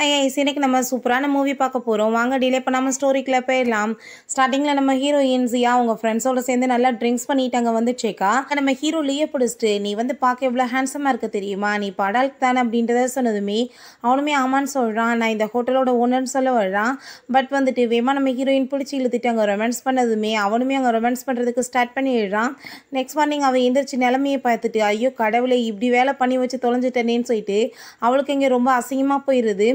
hi ice இன்றைக்கி நம்ம சூப்பரான மூவி பார்க்க போகிறோம் வாங்க டிலே பண்ணாமல் ஸ்டோரிக்குள்ளே போயிடலாம் ஸ்டார்டிங்கில் நம்ம ஹீரோயின்ஸியாக அவங்க ஃப்ரெண்ட்ஸோடு சேர்ந்து நல்லா ட்ரிங்க்ஸ் அங்கே வந்து சேக்கா நம்ம ஹீரோ லீவ் பிடிச்சிட்டு நீ வந்து பார்க்க எவ்வளோ ஹேண்ட்ஸமாக இருக்க தெரியுமா நீ படாலுக்கு தானே அப்படின்றத சொன்னதுமே அவனுமே ஆமான்னு சொல்கிறான் நான் இந்த ஹோட்டலோட ஓனர்னு சொல்ல வர்றான் பட் வந்துட்டு வேமா நம்ம ஹீரோயின் பிடிச்சி இழுத்துட்டு அங்கே ரொமான்ஸ் பண்ணதுமே அவனுமே அங்கே ரொமான்ஸ் பண்ணுறதுக்கு ஸ்டார்ட் பண்ணிடுறான் நெக்ஸ்ட் மார்னிங் அவள் எந்திரிச்சு நிலமையை பார்த்துட்டு ஐயோ கடவுளை இப்படி வேலை பண்ணி வச்சு தொலைஞ்சிட்டேனேன்னு சொல்லிட்டு அவளுக்கு இங்கே ரொம்ப அசிங்கமாக போயிடுது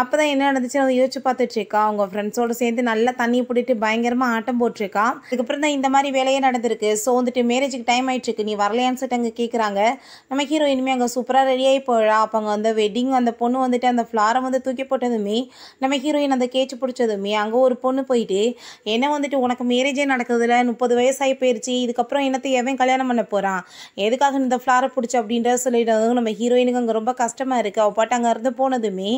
அப்போ தான் என்ன நடந்துச்சு அவங்க யோசிச்சு பார்த்துட்ருக்கா அவங்க ஃப்ரெண்ட்ஸோடு சேர்ந்து நல்லா தண்ணியை பிடிட்டு பயங்கரமாக ஆட்டம் போட்டிருக்கா அதுக்கப்புறம் தான் இந்த மாதிரி வேலையே நடந்திருக்கு ஸோ வந்துட்டு மேரேஜுக்கு டைம் ஆகிட்டுருக்கு நீ வரலையான்னு சொல்லிட்டு அங்கே கேட்குறாங்க நம்ம ஹீரோயினுமே அங்கே சூப்பராக ரெடியாகி போயிடா அப்போ அங்கே அந்த வெட்டிங் அந்த பொண்ணு வந்துட்டு அந்த ஃப்ளாரை வந்து தூக்கி போட்டதுமே நம்ம ஹீரோயின் அந்த கேச்சு பிடிச்சதுமே அங்கே ஒரு பொண்ணு போயிட்டு என்ன வந்துட்டு உனக்கு மேரேஜே நடக்குதுல முப்பது வயசாகி போயிடுச்சு இதுக்கப்புறம் என்னத்தை எவன் கல்யாணம் பண்ண போகிறான் எதுக்காக இந்த ஃப்ளாரை பிடிச்சி அப்படின்ற சொல்லிட்டு நம்ம ஹீரோயினுக்கு அங்கே ரொம்ப கஷ்டமாக இருக்குது அவள் பாட்டு அங்கே இருந்து போனதுமே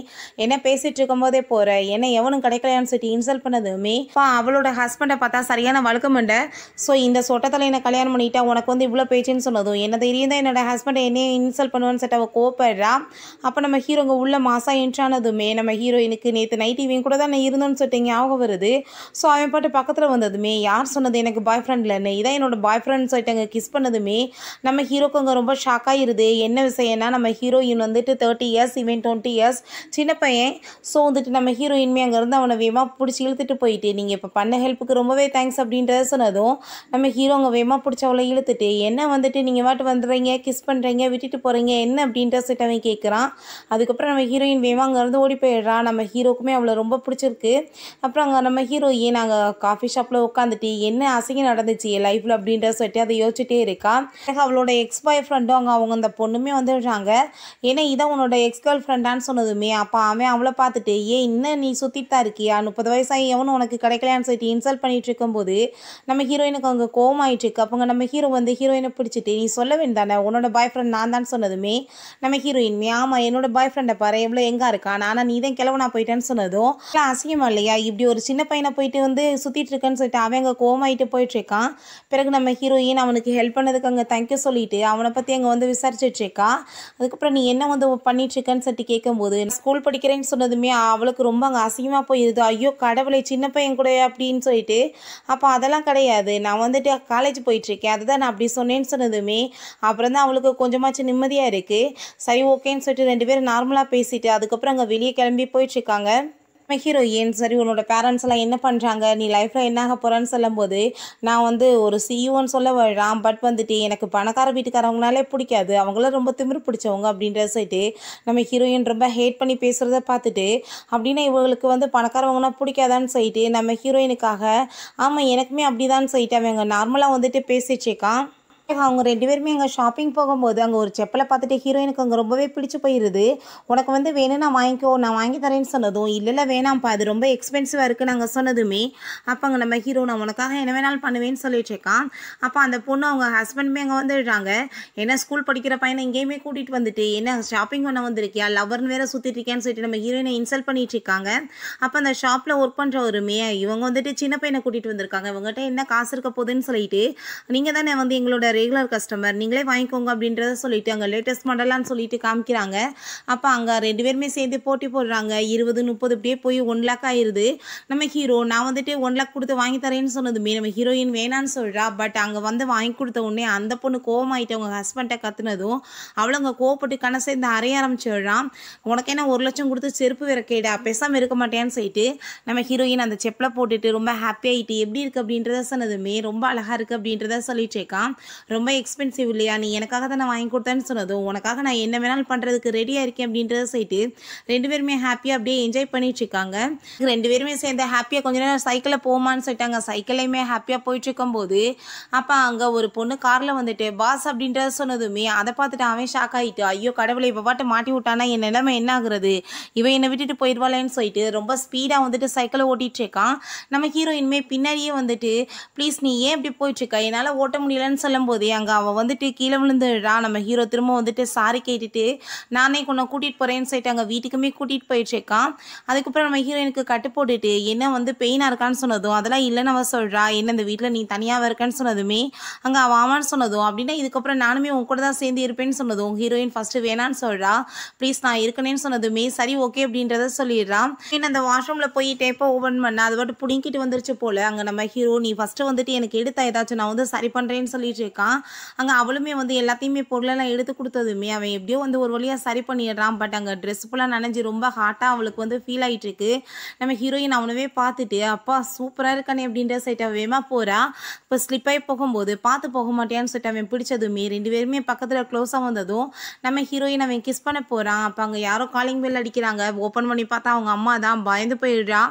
என்ன பேசிட்டு இருக்கும் போதே போற என்ன எவனும் கிடைக்கலையான்னு சொல்லிட்டு இன்சல்ட் பண்ணதுமே அவளோட ஹஸ்பண்டை பார்த்தா சரியான இல்ல ஸோ இந்த சொட்டத்தில் என்ன கல்யாணம் பண்ணிட்டா உனக்கு வந்து இவ்வளோ பேச்சுன்னு சொன்னதும் என்ன தெரியும் தான் என்னோட ஹஸ்பண்டை என்னையே இன்சல்ட் பண்ணுவான்னு சொல்லிட்டு அவள் கோப்படுறா அப்போ நம்ம ஹீரோங்க உள்ள மாசா என்ட்ரானதுமே நம்ம ஹீரோயினுக்கு நேற்று நைட் இவன் கூட தான் நான் இருந்தோன்னு சொல்லிட்டு ஞாபகம் வருது ஸோ அவன் பாட்டு பக்கத்தில் வந்ததுமே யார் சொன்னது எனக்கு பாய் ஃப்ரெண்ட் என்ன இதான் என்னோட பாய் ஃப்ரெண்ட் சொல்லிட்டு அங்கே கிஸ் பண்ணதுமே நம்ம அங்கே ரொம்ப ஆயிருது என்ன விஷயம்னா நம்ம ஹீரோயின் வந்துட்டு தேர்ட்டி இயர்ஸ் இவன் டுவெண்ட்டி இயர்ஸ் சின்ன பையன் ஸோ வந்துட்டு நம்ம ஹீரோயின்மே அங்கேருந்து அவனை வேகமாக பிடிச்சி இழுத்துட்டு போயிட்டு நீங்கள் இப்போ பண்ண ஹெல்ப்புக்கு ரொம்பவே தேங்க்ஸ் அப்படின்றத சொன்னதும் நம்ம ஹீரோ அங்கே வேகமாக பிடிச்ச அவளை இழுத்துட்டு என்ன வந்துட்டு நீங்கள் வாட்டு வந்துடுறீங்க கிஸ் பண்ணுறீங்க விட்டுட்டு போகிறீங்க என்ன அப்படின்ற சொல்லிட்டு அவன் கேட்குறான் அதுக்கப்புறம் நம்ம ஹீரோயின் வேமா அங்கேருந்து ஓடி போயிடுறான் நம்ம ஹீரோக்குமே அவளை ரொம்ப பிடிச்சிருக்கு அப்புறம் அங்கே நம்ம ஹீரோ ஏன் நாங்கள் காஃபி ஷாப்பில் உட்காந்துட்டு என்ன அசைங்க நடந்துச்சு லைஃப்பில் அப்படின்ற சொல்லிட்டு அதை யோசிச்சுட்டே இருக்கான் அவளோட எக்ஸ் பாய் ஃப்ரெண்டும் அங்கே அவங்க அந்த பொண்ணுமே வந்துடுறாங்க ஏன்னா இதான் உன்னோட எக்ஸ் கேர்ள் ஃப்ரெண்டான்னு சொன்னதுமே அப்போ அவன் அவளை பார்த்துட்டு ஏன் இன்னும் நீ சுற்றிட்டு தான் இருக்கியா முப்பது வயசாகி எவனும் உனக்கு கிடைக்கலையான்னு சொல்லிட்டு இன்சல்ட் பண்ணிட்டு இருக்கும்போது நம்ம ஹீரோயினுக்கு அவங்க கோவம் ஆகிட்டு இருக்கு அப்போ நம்ம ஹீரோ வந்து ஹீரோயினை பிடிச்சிட்டு நீ சொல்ல வேண்டானே உன்னோட பாய் ஃப்ரெண்ட் நான் தான் சொன்னதுமே நம்ம மே ஆமாம் என்னோட பாய் ஃப்ரெண்டை பாரு எவ்வளோ எங்கே இருக்கான் ஆனால் நீ தான் கிழவனா போயிட்டேன்னு சொன்னதும் அசிங்கமா இல்லையா இப்படி ஒரு சின்ன பையனை போயிட்டு வந்து சுற்றிட்டு இருக்கேன்னு சொல்லிட்டு அவன் அங்கே கோமாயிட்டு போயிட்டு இருக்கான் பிறகு நம்ம ஹீரோயின் அவனுக்கு ஹெல்ப் பண்ணதுக்கு அங்கே தேங்க்யூ சொல்லிட்டு அவனை பற்றி அங்கே வந்து விசாரிச்சுட்டு இருக்கா அதுக்கப்புறம் நீ என்ன வந்து பண்ணிட்டு இருக்கேன்னு சொல்லிட்டு கேட்கும்போது ஸ்கூல் படிக்க வைக்கிறேன்னு சொன்னதுமே அவளுக்கு ரொம்ப அங்கே அசிங்கமாக போயிடுது ஐயோ கடவுளை சின்ன பையன் கூட அப்படின்னு சொல்லிட்டு அப்போ அதெல்லாம் கிடையாது நான் வந்துட்டு காலேஜ் போயிட்டுருக்கேன் அதை தான் நான் அப்படி சொன்னேன்னு சொன்னதுமே அப்புறம் தான் அவளுக்கு கொஞ்சமாச்சும் நிம்மதியாக இருக்குது சரி ஓகேன்னு சொல்லிட்டு ரெண்டு பேரும் நார்மலாக பேசிட்டு அதுக்கப்புறம் அங்கே வெளியே கிளம்பி போயிட்டுருக்காங்க நம்ம ஹீரோயின் சரி உன்னோட பேரண்ட்ஸ் எல்லாம் என்ன பண்ணுறாங்க நீ லைஃப்பில் என்னாக போகிறேன்னு சொல்லும்போது நான் வந்து ஒரு சிஇஓன்னு சொல்ல வரான் பட் வந்துட்டு எனக்கு பணக்கார வீட்டுக்காரவங்களாலே பிடிக்காது அவங்கள ரொம்ப திமிரு பிடிச்சவங்க அப்படின்ற சொல்லிட்டு நம்ம ஹீரோயின் ரொம்ப ஹேட் பண்ணி பேசுகிறத பார்த்துட்டு அப்படின்னா இவங்களுக்கு வந்து பணக்காரவங்கன்னா பிடிக்காதான்னு சொல்லிட்டு நம்ம ஹீரோயினுக்காக ஆமாம் எனக்குமே அப்படி தான் சொல்லிட்டு அவங்க நார்மலாக வந்துட்டு பேசிச்சுக்கான் அவங்க ரெண்டு பேருமே அங்கே ஷாப்பிங் போகும்போது அங்கே ஒரு செப்பலை பார்த்துட்டு ஹீரோயினுக்கு அங்கே ரொம்பவே பிடிச்சி போயிடுது உனக்கு வந்து வேணும் நான் வாங்கிக்கோ நான் வாங்கி தரேன்னு சொன்னதும் இல்லைல்ல வேணாம்ப்பா அது ரொம்ப எக்ஸ்பென்சிவாக இருக்குது நாங்கள் சொன்னதுமே அப்போ அங்கே நம்ம ஹீரோ நான் உனக்காக என்ன வேணாலும் பண்ணுவேன்னு சொல்லிட்டு இருக்கான் அப்போ அந்த பொண்ணு அவங்க ஹஸ்பண்டுமே அங்கே வந்துடுறாங்க ஏன்னா ஸ்கூல் படிக்கிற பையனை இங்கேயுமே கூட்டிகிட்டு வந்துட்டு என்ன ஷாப்பிங் பண்ண வந்திருக்கியா லவர்னு வேற சுற்றிட்டு இருக்கியான்னு சொல்லிட்டு நம்ம ஹீரோயினை இன்சல்ட் பண்ணிட்டு இருக்காங்க அப்போ அந்த ஷாப்பில் ஒர்க் பண்ணுற ஒரு மே இவங்க வந்துட்டு சின்ன பையனை கூட்டிகிட்டு வந்திருக்காங்க இவங்ககிட்ட என்ன காசு இருக்க போகுதுன்னு சொல்லிட்டு நீங்கள் தானே வந்து எங்களோட ரெகுலர் கஸ்டமர் நீங்களே வாங்கிக்கோங்க அப்படின்றத சொல்லிட்டு அங்கே லேட்டஸ்ட் மாடலான்னு சொல்லிட்டு காமிக்கிறாங்க அப்போ அங்கே ரெண்டு பேருமே சேர்ந்து போட்டி போடுறாங்க இருபது முப்பது இப்படியே போய் ஒன் லேக் ஆயிடுது நம்ம ஹீரோ நான் வந்துட்டு ஒன் லேக் கொடுத்து வாங்கி தரேன்னு சொன்னதுமே நம்ம ஹீரோயின் வேணான்னு சொல்கிறா பட் அங்கே வந்து வாங்கி கொடுத்த உடனே அந்த பொண்ணு கோவமாயிட்டு அவங்க ஹஸ்பண்டை கத்துனதும் அவளும் அங்கே கோவப்பட்டு கணசை இந்த அறைய ஆரம்பிச்சிடுறான் உனக்கு என்ன ஒரு லட்சம் கொடுத்து செருப்பு வேற கேடா பேசாமல் இருக்க மாட்டேன்னு சொல்லிட்டு நம்ம ஹீரோயின் அந்த செப்பில் போட்டுட்டு ரொம்ப ஹாப்பி ஆகிட்டு எப்படி இருக்குது அப்படின்றத சொன்னதுமே ரொம்ப அழகாக இருக்குது அப்படின்றத சொல்லிட்டு இருக்கான் ரொம்ப எக்ஸ்பென்சிவ் இல்லையா நீ எனக்காக தான் நான் வாங்கி கொடுத்தேன்னு சொன்னதும் உனக்காக நான் என்ன வேணாலும் பண்ணுறதுக்கு ரெடியாக இருக்கேன் அப்படின்றத சொல்லிட்டு ரெண்டு பேருமே ஹாப்பியாக அப்படியே என்ஜாய் பண்ணிட்டு இருக்காங்க ரெண்டு பேருமே சேர்ந்த ஹாப்பியாக கொஞ்ச நேரம் சைக்கிளில் போமான்னு சொல்லிட்டாங்க சைக்கிளையுமே ஹாப்பியாக போயிட்டு இருக்கும்போது அப்போ அங்கே ஒரு பொண்ணு காரில் வந்துட்டு பாஸ் அப்படின்றத சொன்னதுமே அதை பார்த்துட்டு அவன் ஷாக் ஆகிட்டு ஐயோ கடவுளை இப்போ பாட்டு மாட்டி விட்டானா என் நிலைமை என்ன ஆகுறது இவன் என்னை விட்டுட்டு போயிடுவாளேன்னு சொல்லிட்டு ரொம்ப ஸ்பீடாக வந்துட்டு சைக்கிளை ஓட்டிகிட்டு இருக்கான் நம்ம ஹீரோயின்மே பின்னாடியே வந்துட்டு ப்ளீஸ் நீ ஏன் இப்படி போயிட்டுருக்கா என்னால் ஓட்ட முடியலன்னு சொல்லும்போது போது அங்கே அவள் வந்துட்டு கீழே விழுந்துடுறா நம்ம ஹீரோ திரும்ப வந்துட்டு சாரி கேட்டுட்டு நானே உன்னை கூட்டிகிட்டு போகிறேன்னு சொல்லிட்டு அங்கே வீட்டுக்குமே கூட்டிகிட்டு போயிட்டுருக்கான் அதுக்கப்புறம் நம்ம ஹீரோயினுக்கு கட்டு போட்டுட்டு என்ன வந்து பெயினாக இருக்கான்னு சொன்னதும் அதெல்லாம் இல்லைன்னு அவள் சொல்கிறா என்ன இந்த வீட்டில் நீ தனியாக இருக்கேன்னு சொன்னதுமே அங்கே அவள் ஆமான்னு சொன்னதும் அப்படின்னா இதுக்கப்புறம் நானுமே உன் கூட தான் சேர்ந்து இருப்பேன்னு சொன்னதும் ஹீரோயின் ஃபஸ்ட்டு வேணான்னு சொல்கிறா ப்ளீஸ் நான் இருக்கணேன்னு சொன்னதுமே சரி ஓகே அப்படின்றத சொல்லிடுறான் என்ன அந்த வாஷ்ரூமில் போய் டேப்பை ஓப்பன் பண்ண அது பிடிங்கிட்டு வந்துருச்சு போல் அங்கே நம்ம ஹீரோ நீ ஃபஸ்ட்டு வந்துட்டு எனக்கு எடுத்தா ஏதாச்சும் நான் வந்து சரி பண்ணுறேன்னு சொல்லிட்டு இருக்கான் இருக்கான் அங்கே அவளுமே வந்து எல்லாத்தையுமே பொருளெல்லாம் எடுத்து கொடுத்ததுமே அவன் எப்படியோ வந்து ஒரு வழியாக சரி பண்ணிடுறான் பட் அங்கே ட்ரெஸ் ஃபுல்லாக நனைஞ்சு ரொம்ப ஹாட்டாக அவளுக்கு வந்து ஃபீல் ஆகிட்டுருக்கு நம்ம ஹீரோயின் அவனவே பார்த்துட்டு அப்பா சூப்பராக இருக்கானே அப்படின்ற சைட் அவன் வேமா போகிறா இப்போ ஸ்லிப் ஆகி போகும்போது பார்த்து போக மாட்டேன்னு சொல்லிட்டு அவன் பிடிச்சதுமே ரெண்டு பேருமே பக்கத்தில் க்ளோஸாக வந்ததும் நம்ம ஹீரோயின் அவன் கிஸ் பண்ண போகிறான் அப்போ அங்கே யாரோ காலிங் பெல் அடிக்கிறாங்க ஓப்பன் பண்ணி பார்த்தா அவங்க அம்மா தான் பயந்து போயிடுறா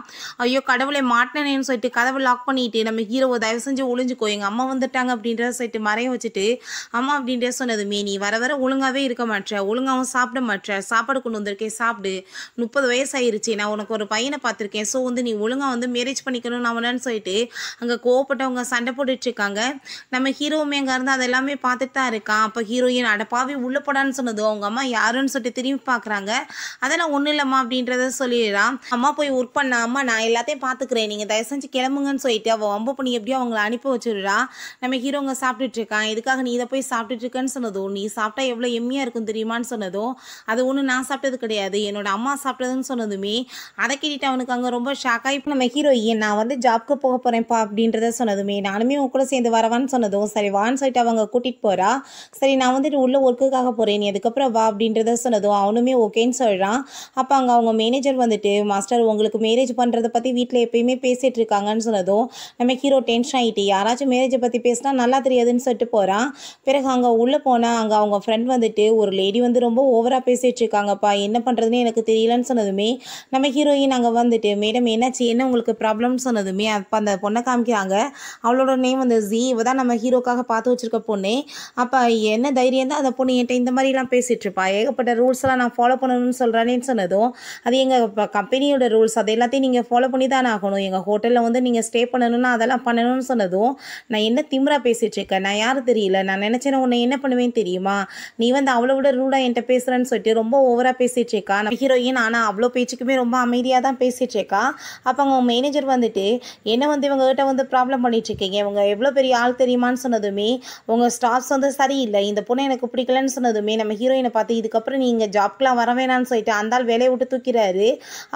ஐயோ கடவுளை மாட்டினேன்னு சொல்லிட்டு கதவை லாக் பண்ணிட்டு நம்ம ஹீரோவை தயவு செஞ்சு ஒளிஞ்சுக்கோ எங்கள் அம்மா வந்துட்டாங்க அப்படின்ற சொல்லிட்டு மறை வரைய வச்சுட்டு அம்மா அப்படின்ட்டு சொன்னதுமே நீ வர வர ஒழுங்காகவே இருக்க மாட்டேன் ஒழுங்காகவும் சாப்பிட மாட்டேற சாப்பாடு கொண்டு வந்திருக்கேன் சாப்பிடு முப்பது வயசாயிருச்சு நான் உனக்கு ஒரு பையனை பார்த்துருக்கேன் ஸோ வந்து நீ ஒழுங்காக வந்து மேரேஜ் பண்ணிக்கணும் நான் சொல்லிட்டு அங்கே கோவப்பட்டவங்க சண்டை போட்டுட்ருக்காங்க நம்ம ஹீரோவுமே அங்கே இருந்து அதெல்லாமே எல்லாமே பார்த்துட்டு தான் இருக்கான் அப்போ ஹீரோயின் அடப்பாவே உள்ளே போடான்னு சொன்னது அவங்க அம்மா யாருன்னு சொல்லிட்டு திரும்பி பார்க்குறாங்க அதெல்லாம் ஒன்றும் இல்லைம்மா அப்படின்றத சொல்லிடுறான் அம்மா போய் ஒர்க் பண்ண அம்மா நான் எல்லாத்தையும் பார்த்துக்குறேன் நீங்கள் தயவு செஞ்சு கிளம்புங்கன்னு சொல்லிட்டு அவள் வம்ப பண்ணி எப்படியோ அவங்கள அனுப்பி வச்சுடுறா நம்ம ஹீரோங்க சாப்பிட்டுட்டு இருக்கான் எதுக்காக நீ இதை போய் சாப்பிட்டுட்டு இருக்கேன்னு சொன்னதும் நீ சாப்பிட்டா எவ்வளோ எம்மியாக இருக்கும் தெரியுமான்னு சொன்னதும் அது ஒன்றும் நான் சாப்பிட்டது கிடையாது என்னோட அம்மா சாப்பிட்டதுன்னு சொன்னதுமே அதை கேட்டுட்டு அவனுக்கு அங்கே ரொம்ப ஆகி இப்போ நம்ம ஹீரோயின் நான் வந்து ஜாப்க்கு போக போகிறேன்ப்பா அப்படின்றத சொன்னதுமே நானுமே உன் கூட சேர்ந்து வரவான்னு சொன்னதும் சரி வான்னு சொல்லிட்டு அவங்க கூட்டிகிட்டு போகிறா சரி நான் வந்துட்டு உள்ள ஒர்க்குக்காக போகிறேன் நீ அதுக்கப்புறம் வா அப்படின்றத சொன்னதும் அவனுமே ஓகேன்னு சொல்கிறான் அப்போ அங்கே அவங்க மேனேஜர் வந்துட்டு மாஸ்டர் உங்களுக்கு மேரேஜ் பண்ணுறத பற்றி வீட்டில் எப்பயுமே பேசிகிட்டு இருக்காங்கன்னு சொன்னதும் நம்ம ஹீரோ டென்ஷன் ஆகிட்டு யாராச்சும் மேரேஜை பற்றி பேசினா நல்லா தெரியாதுன்னு சொல்லிட்டு விட்டுட்டு போகிறான் பிறகு அங்கே உள்ளே போனால் அங்கே அவங்க ஃப்ரெண்ட் வந்துட்டு ஒரு லேடி வந்து ரொம்ப ஓவராக பேசிகிட்டு இருக்காங்கப்பா என்ன பண்ணுறதுன்னு எனக்கு தெரியலன்னு சொன்னதுமே நம்ம ஹீரோயின் அங்கே வந்துட்டு மேடம் என்னாச்சு என்ன உங்களுக்கு ப்ராப்ளம்னு சொன்னதுமே அப்போ அந்த பொண்ணை காமிக்கிறாங்க அவளோட நேம் வந்து ஜி இவ தான் நம்ம ஹீரோக்காக பார்த்து வச்சுருக்க பொண்ணு அப்போ என்ன தைரியம் தான் அந்த பொண்ணு என்கிட்ட இந்த மாதிரிலாம் பேசிகிட்ருப்பா ஏகப்பட்ட ரூல்ஸ்லாம் நான் ஃபாலோ பண்ணணும்னு சொல்கிறானேன்னு சொன்னதும் அது எங்கள் கம்பெனியோட ரூல்ஸ் அதை எல்லாத்தையும் நீங்கள் ஃபாலோ பண்ணி தான் ஆகணும் எங்கள் ஹோட்டலில் வந்து நீங்கள் ஸ்டே பண்ணணும்னா அதெல்லாம் பண்ணணும்னு சொன்னதும் நான் என்ன பேசிகிட்டு இருக்கேன் நான் யாரும் தெரியல நான் நினச்சேன் உன்னை என்ன பண்ணுவேன்னு தெரியுமா நீ வந்து அவ்வளோ விட ரூடாக என்கிட்ட பேசுகிறேன்னு சொல்லிட்டு ரொம்ப ஓவராக பேசிகிட்டு இருக்கா நம்ம ஹீரோயின் ஆனால் அவ்வளோ பேச்சுக்குமே ரொம்ப அமைதியாக தான் பேசிகிட்டு இருக்கா அப்போ அவங்க மேனேஜர் வந்துட்டு என்ன வந்து கிட்ட வந்து ப்ராப்ளம் பண்ணிட்டுருக்கீங்க இவங்க எவ்வளோ பெரிய ஆள் தெரியுமான்னு சொன்னதுமே உங்கள் ஸ்டாஃப்ஸ் வந்து சரியில்லை இந்த பொண்ணை எனக்கு பிடிக்கலன்னு சொன்னதுமே நம்ம ஹீரோயினை பார்த்து இதுக்கப்புறம் நீங்கள் ஜாப்க்கெலாம் வரவேணான்னு சொல்லிட்டு அந்த ஆள் வேலையை விட்டு தூக்கிறாரு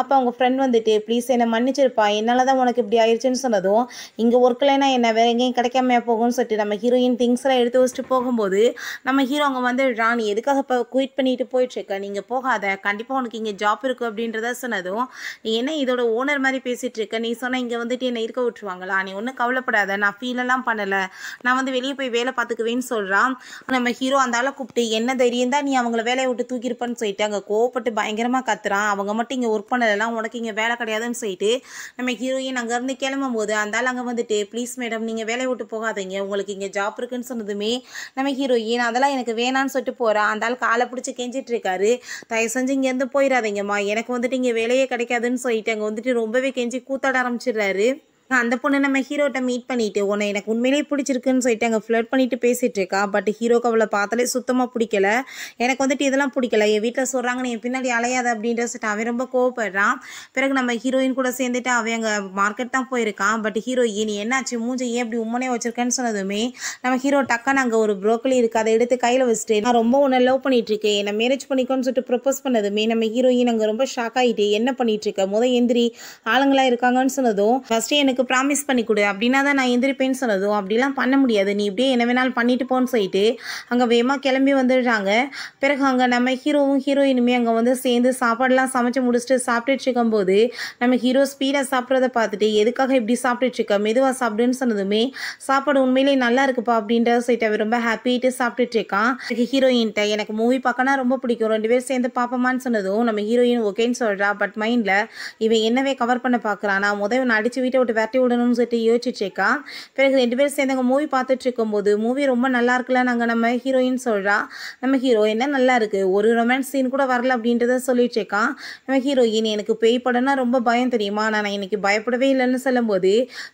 அப்போ அவங்க ஃப்ரெண்ட் வந்துட்டு ப்ளீஸ் என்னை மன்னிச்சிருப்பா என்னால் தான் உனக்கு இப்படி ஆயிடுச்சுன்னு சொன்னதும் இங்கே ஒர்க்கில் என்ன வேறு எங்கேயும் கிடைக்காம போகும்னு சொல்லிட்டு நம்ம ஹீரோயின் திங்ஸ்லாம் எடுத்து வச்சுட்டு போகும்போது நம்ம ஹீரோ அவங்க வந்து ராணி எதுக்காக இப்போ குயிட் பண்ணிட்டு போயிட்டுருக்க நீங்கள் போகாத கண்டிப்பாக உனக்கு இங்கே ஜாப் இருக்குது அப்படின்றத சொன்னதும் நீ என்ன இதோட ஓனர் மாதிரி பேசிகிட்டு இருக்க நீ சொன்னால் இங்கே வந்துட்டு என்னை இருக்க விட்டுருவாங்களா நீ ஒன்றும் கவலைப்படாத நான் ஃபீலெல்லாம் பண்ணலை நான் வந்து வெளியே போய் வேலை பார்த்துக்குவேன்னு சொல்கிறான் நம்ம ஹீரோ அந்த ஆளை கூப்பிட்டு என்ன தைரியம் தான் நீ அவங்கள வேலையை விட்டு தூக்கியிருப்பான்னு சொல்லிட்டு அங்கே கோவப்பட்டு பயங்கரமாக கத்துறான் அவங்க மட்டும் இங்கே ஒர்க் பண்ணலாம் உனக்கு இங்கே வேலை கிடையாதுன்னு சொல்லிட்டு நம்ம ஹீரோயின் அங்கேருந்து கிளம்பும் போது அந்த ஆள் அங்கே வந்துட்டு ப்ளீஸ் மேடம் நீங்கள் வேலையை விட்டு போகாதீங்க உங்களுக்கு இங்கே ஜாப் இருக்குது இருக்குன்னு சொன்னதுமே நம்ம ஹீரோயின் அதெல்லாம் எனக்கு வேணான்னு சொல்லிட்டு போகிறா அந்த ஆள் காலை பிடிச்சி கெஞ்சிட்டு இருக்காரு தயவு செஞ்சு இங்கேருந்து போயிடாதீங்கம்மா எனக்கு வந்துட்டு இங்கே வேலையே கிடைக்காதுன்னு சொல்லிட்டு அங்கே வந்துட்டு ரொம்பவே கெஞ்சி கூத்தாட ஆரம்பிச்சிடுறாரு அந்த பொண்ணு நம்ம ஹீரோட்ட மீட் பண்ணிட்டு உன்னை எனக்கு உண்மையிலேயே பிடிச்சிருக்குன்னு சொல்லிட்டு அங்கே ஃப்ளட் பண்ணிட்டு பேசிட்டு இருக்கா பட் ஹீரோக்கு அவளை பார்த்தாலே சுத்தமாக பிடிக்கல எனக்கு வந்துட்டு இதெல்லாம் பிடிக்கல என் வீட்டில் சொல்கிறாங்க நீ பின்னாடி அலையாத அப்படின்ற சொல்லிட்டு அவன் ரொம்ப கோவப்படுறான் பிறகு நம்ம ஹீரோயின் கூட சேர்ந்துட்டு அவன் அங்கே மார்க்கெட் தான் போயிருக்கான் பட் ஹீரோயின் என்னாச்சு மூஞ்சி ஏன் இப்படி உம்மனே வச்சிருக்கேன்னு சொன்னதுமே நம்ம ஹீரோ டக்கான்னு அங்கே ஒரு ப்ரோக்கலி இருக்கு அதை எடுத்து கையில் வச்சுட்டு நான் ரொம்ப உன்னை லவ் இருக்கேன் என்னை மேரேஜ் பண்ணிக்கோன்னு சொல்லிட்டு ப்ரொபோஸ் பண்ணதுமே நம்ம ஹீரோயின் அங்கே ரொம்ப ஷாக் ஆகிட்டு என்ன இருக்க முத எந்திரி ஆளுங்களாக இருக்காங்கன்னு சொன்னதும் ஃபஸ்ட்டு எனக்கு எனக்கு ப்ராமிஸ் பண்ணி கொடு அப்படின்னா தான் நான் எந்திரிப்பேன்னு சொன்னதும் அப்படிலாம் பண்ண முடியாது நீ இப்படியே என்ன வேணாலும் பண்ணிட்டு போன்னு சொல்லிட்டு அங்கே வேகமாக கிளம்பி வந்துடுறாங்க பிறகு அங்கே நம்ம ஹீரோவும் ஹீரோயினுமே அங்கே வந்து சேர்ந்து சாப்பாடெலாம் சமைச்சு முடிச்சுட்டு சாப்பிட்டுட்டு இருக்கும்போது நம்ம ஹீரோ ஸ்பீடாக சாப்பிட்றத பார்த்துட்டு எதுக்காக இப்படி சாப்பிட்டுட்டு இருக்க மெதுவாக சாப்பிடுன்னு சொன்னதுமே சாப்பாடு உண்மையிலேயே நல்லா இருக்குப்பா அப்படின்ற சொல்லிட்டு அவன் ரொம்ப ஹாப்பிட்டு சாப்பிட்டுட்டு இருக்கான் ஹீரோயின்கிட்ட எனக்கு மூவி பார்க்கனா ரொம்ப பிடிக்கும் ரெண்டு பேர் சேர்ந்து பார்ப்போமான்னு சொன்னதும் நம்ம ஹீரோயின் ஓகேன்னு சொல்கிறா பட் மைண்டில் இவன் என்னவே கவர் பண்ண பார்க்குறான் நான் முதல் நான் அடித்து வீட்டை விட்டு தட்டி விடணும்னு சொல்லிட்டு யோசிச்சுருக்கா பிறகு ரெண்டு பேரும் சேர்ந்து அங்கே மூவி பார்த்துட்டு இருக்கும்போது மூவி ரொம்ப நல்லா இருக்குல்ல நாங்கள் நம்ம ஹீரோயின் சொல்கிறா நம்ம ஹீரோயின்னா நல்லா இருக்குது ஒரு ரொமான்ஸ் சீன் கூட வரல அப்படின்றத சொல்லிச்சேக்கா நம்ம ஹீரோயின் எனக்கு பேய் படம்னா ரொம்ப பயம் தெரியுமா நான் இன்னைக்கு பயப்படவே இல்லைன்னு சொல்லும்போது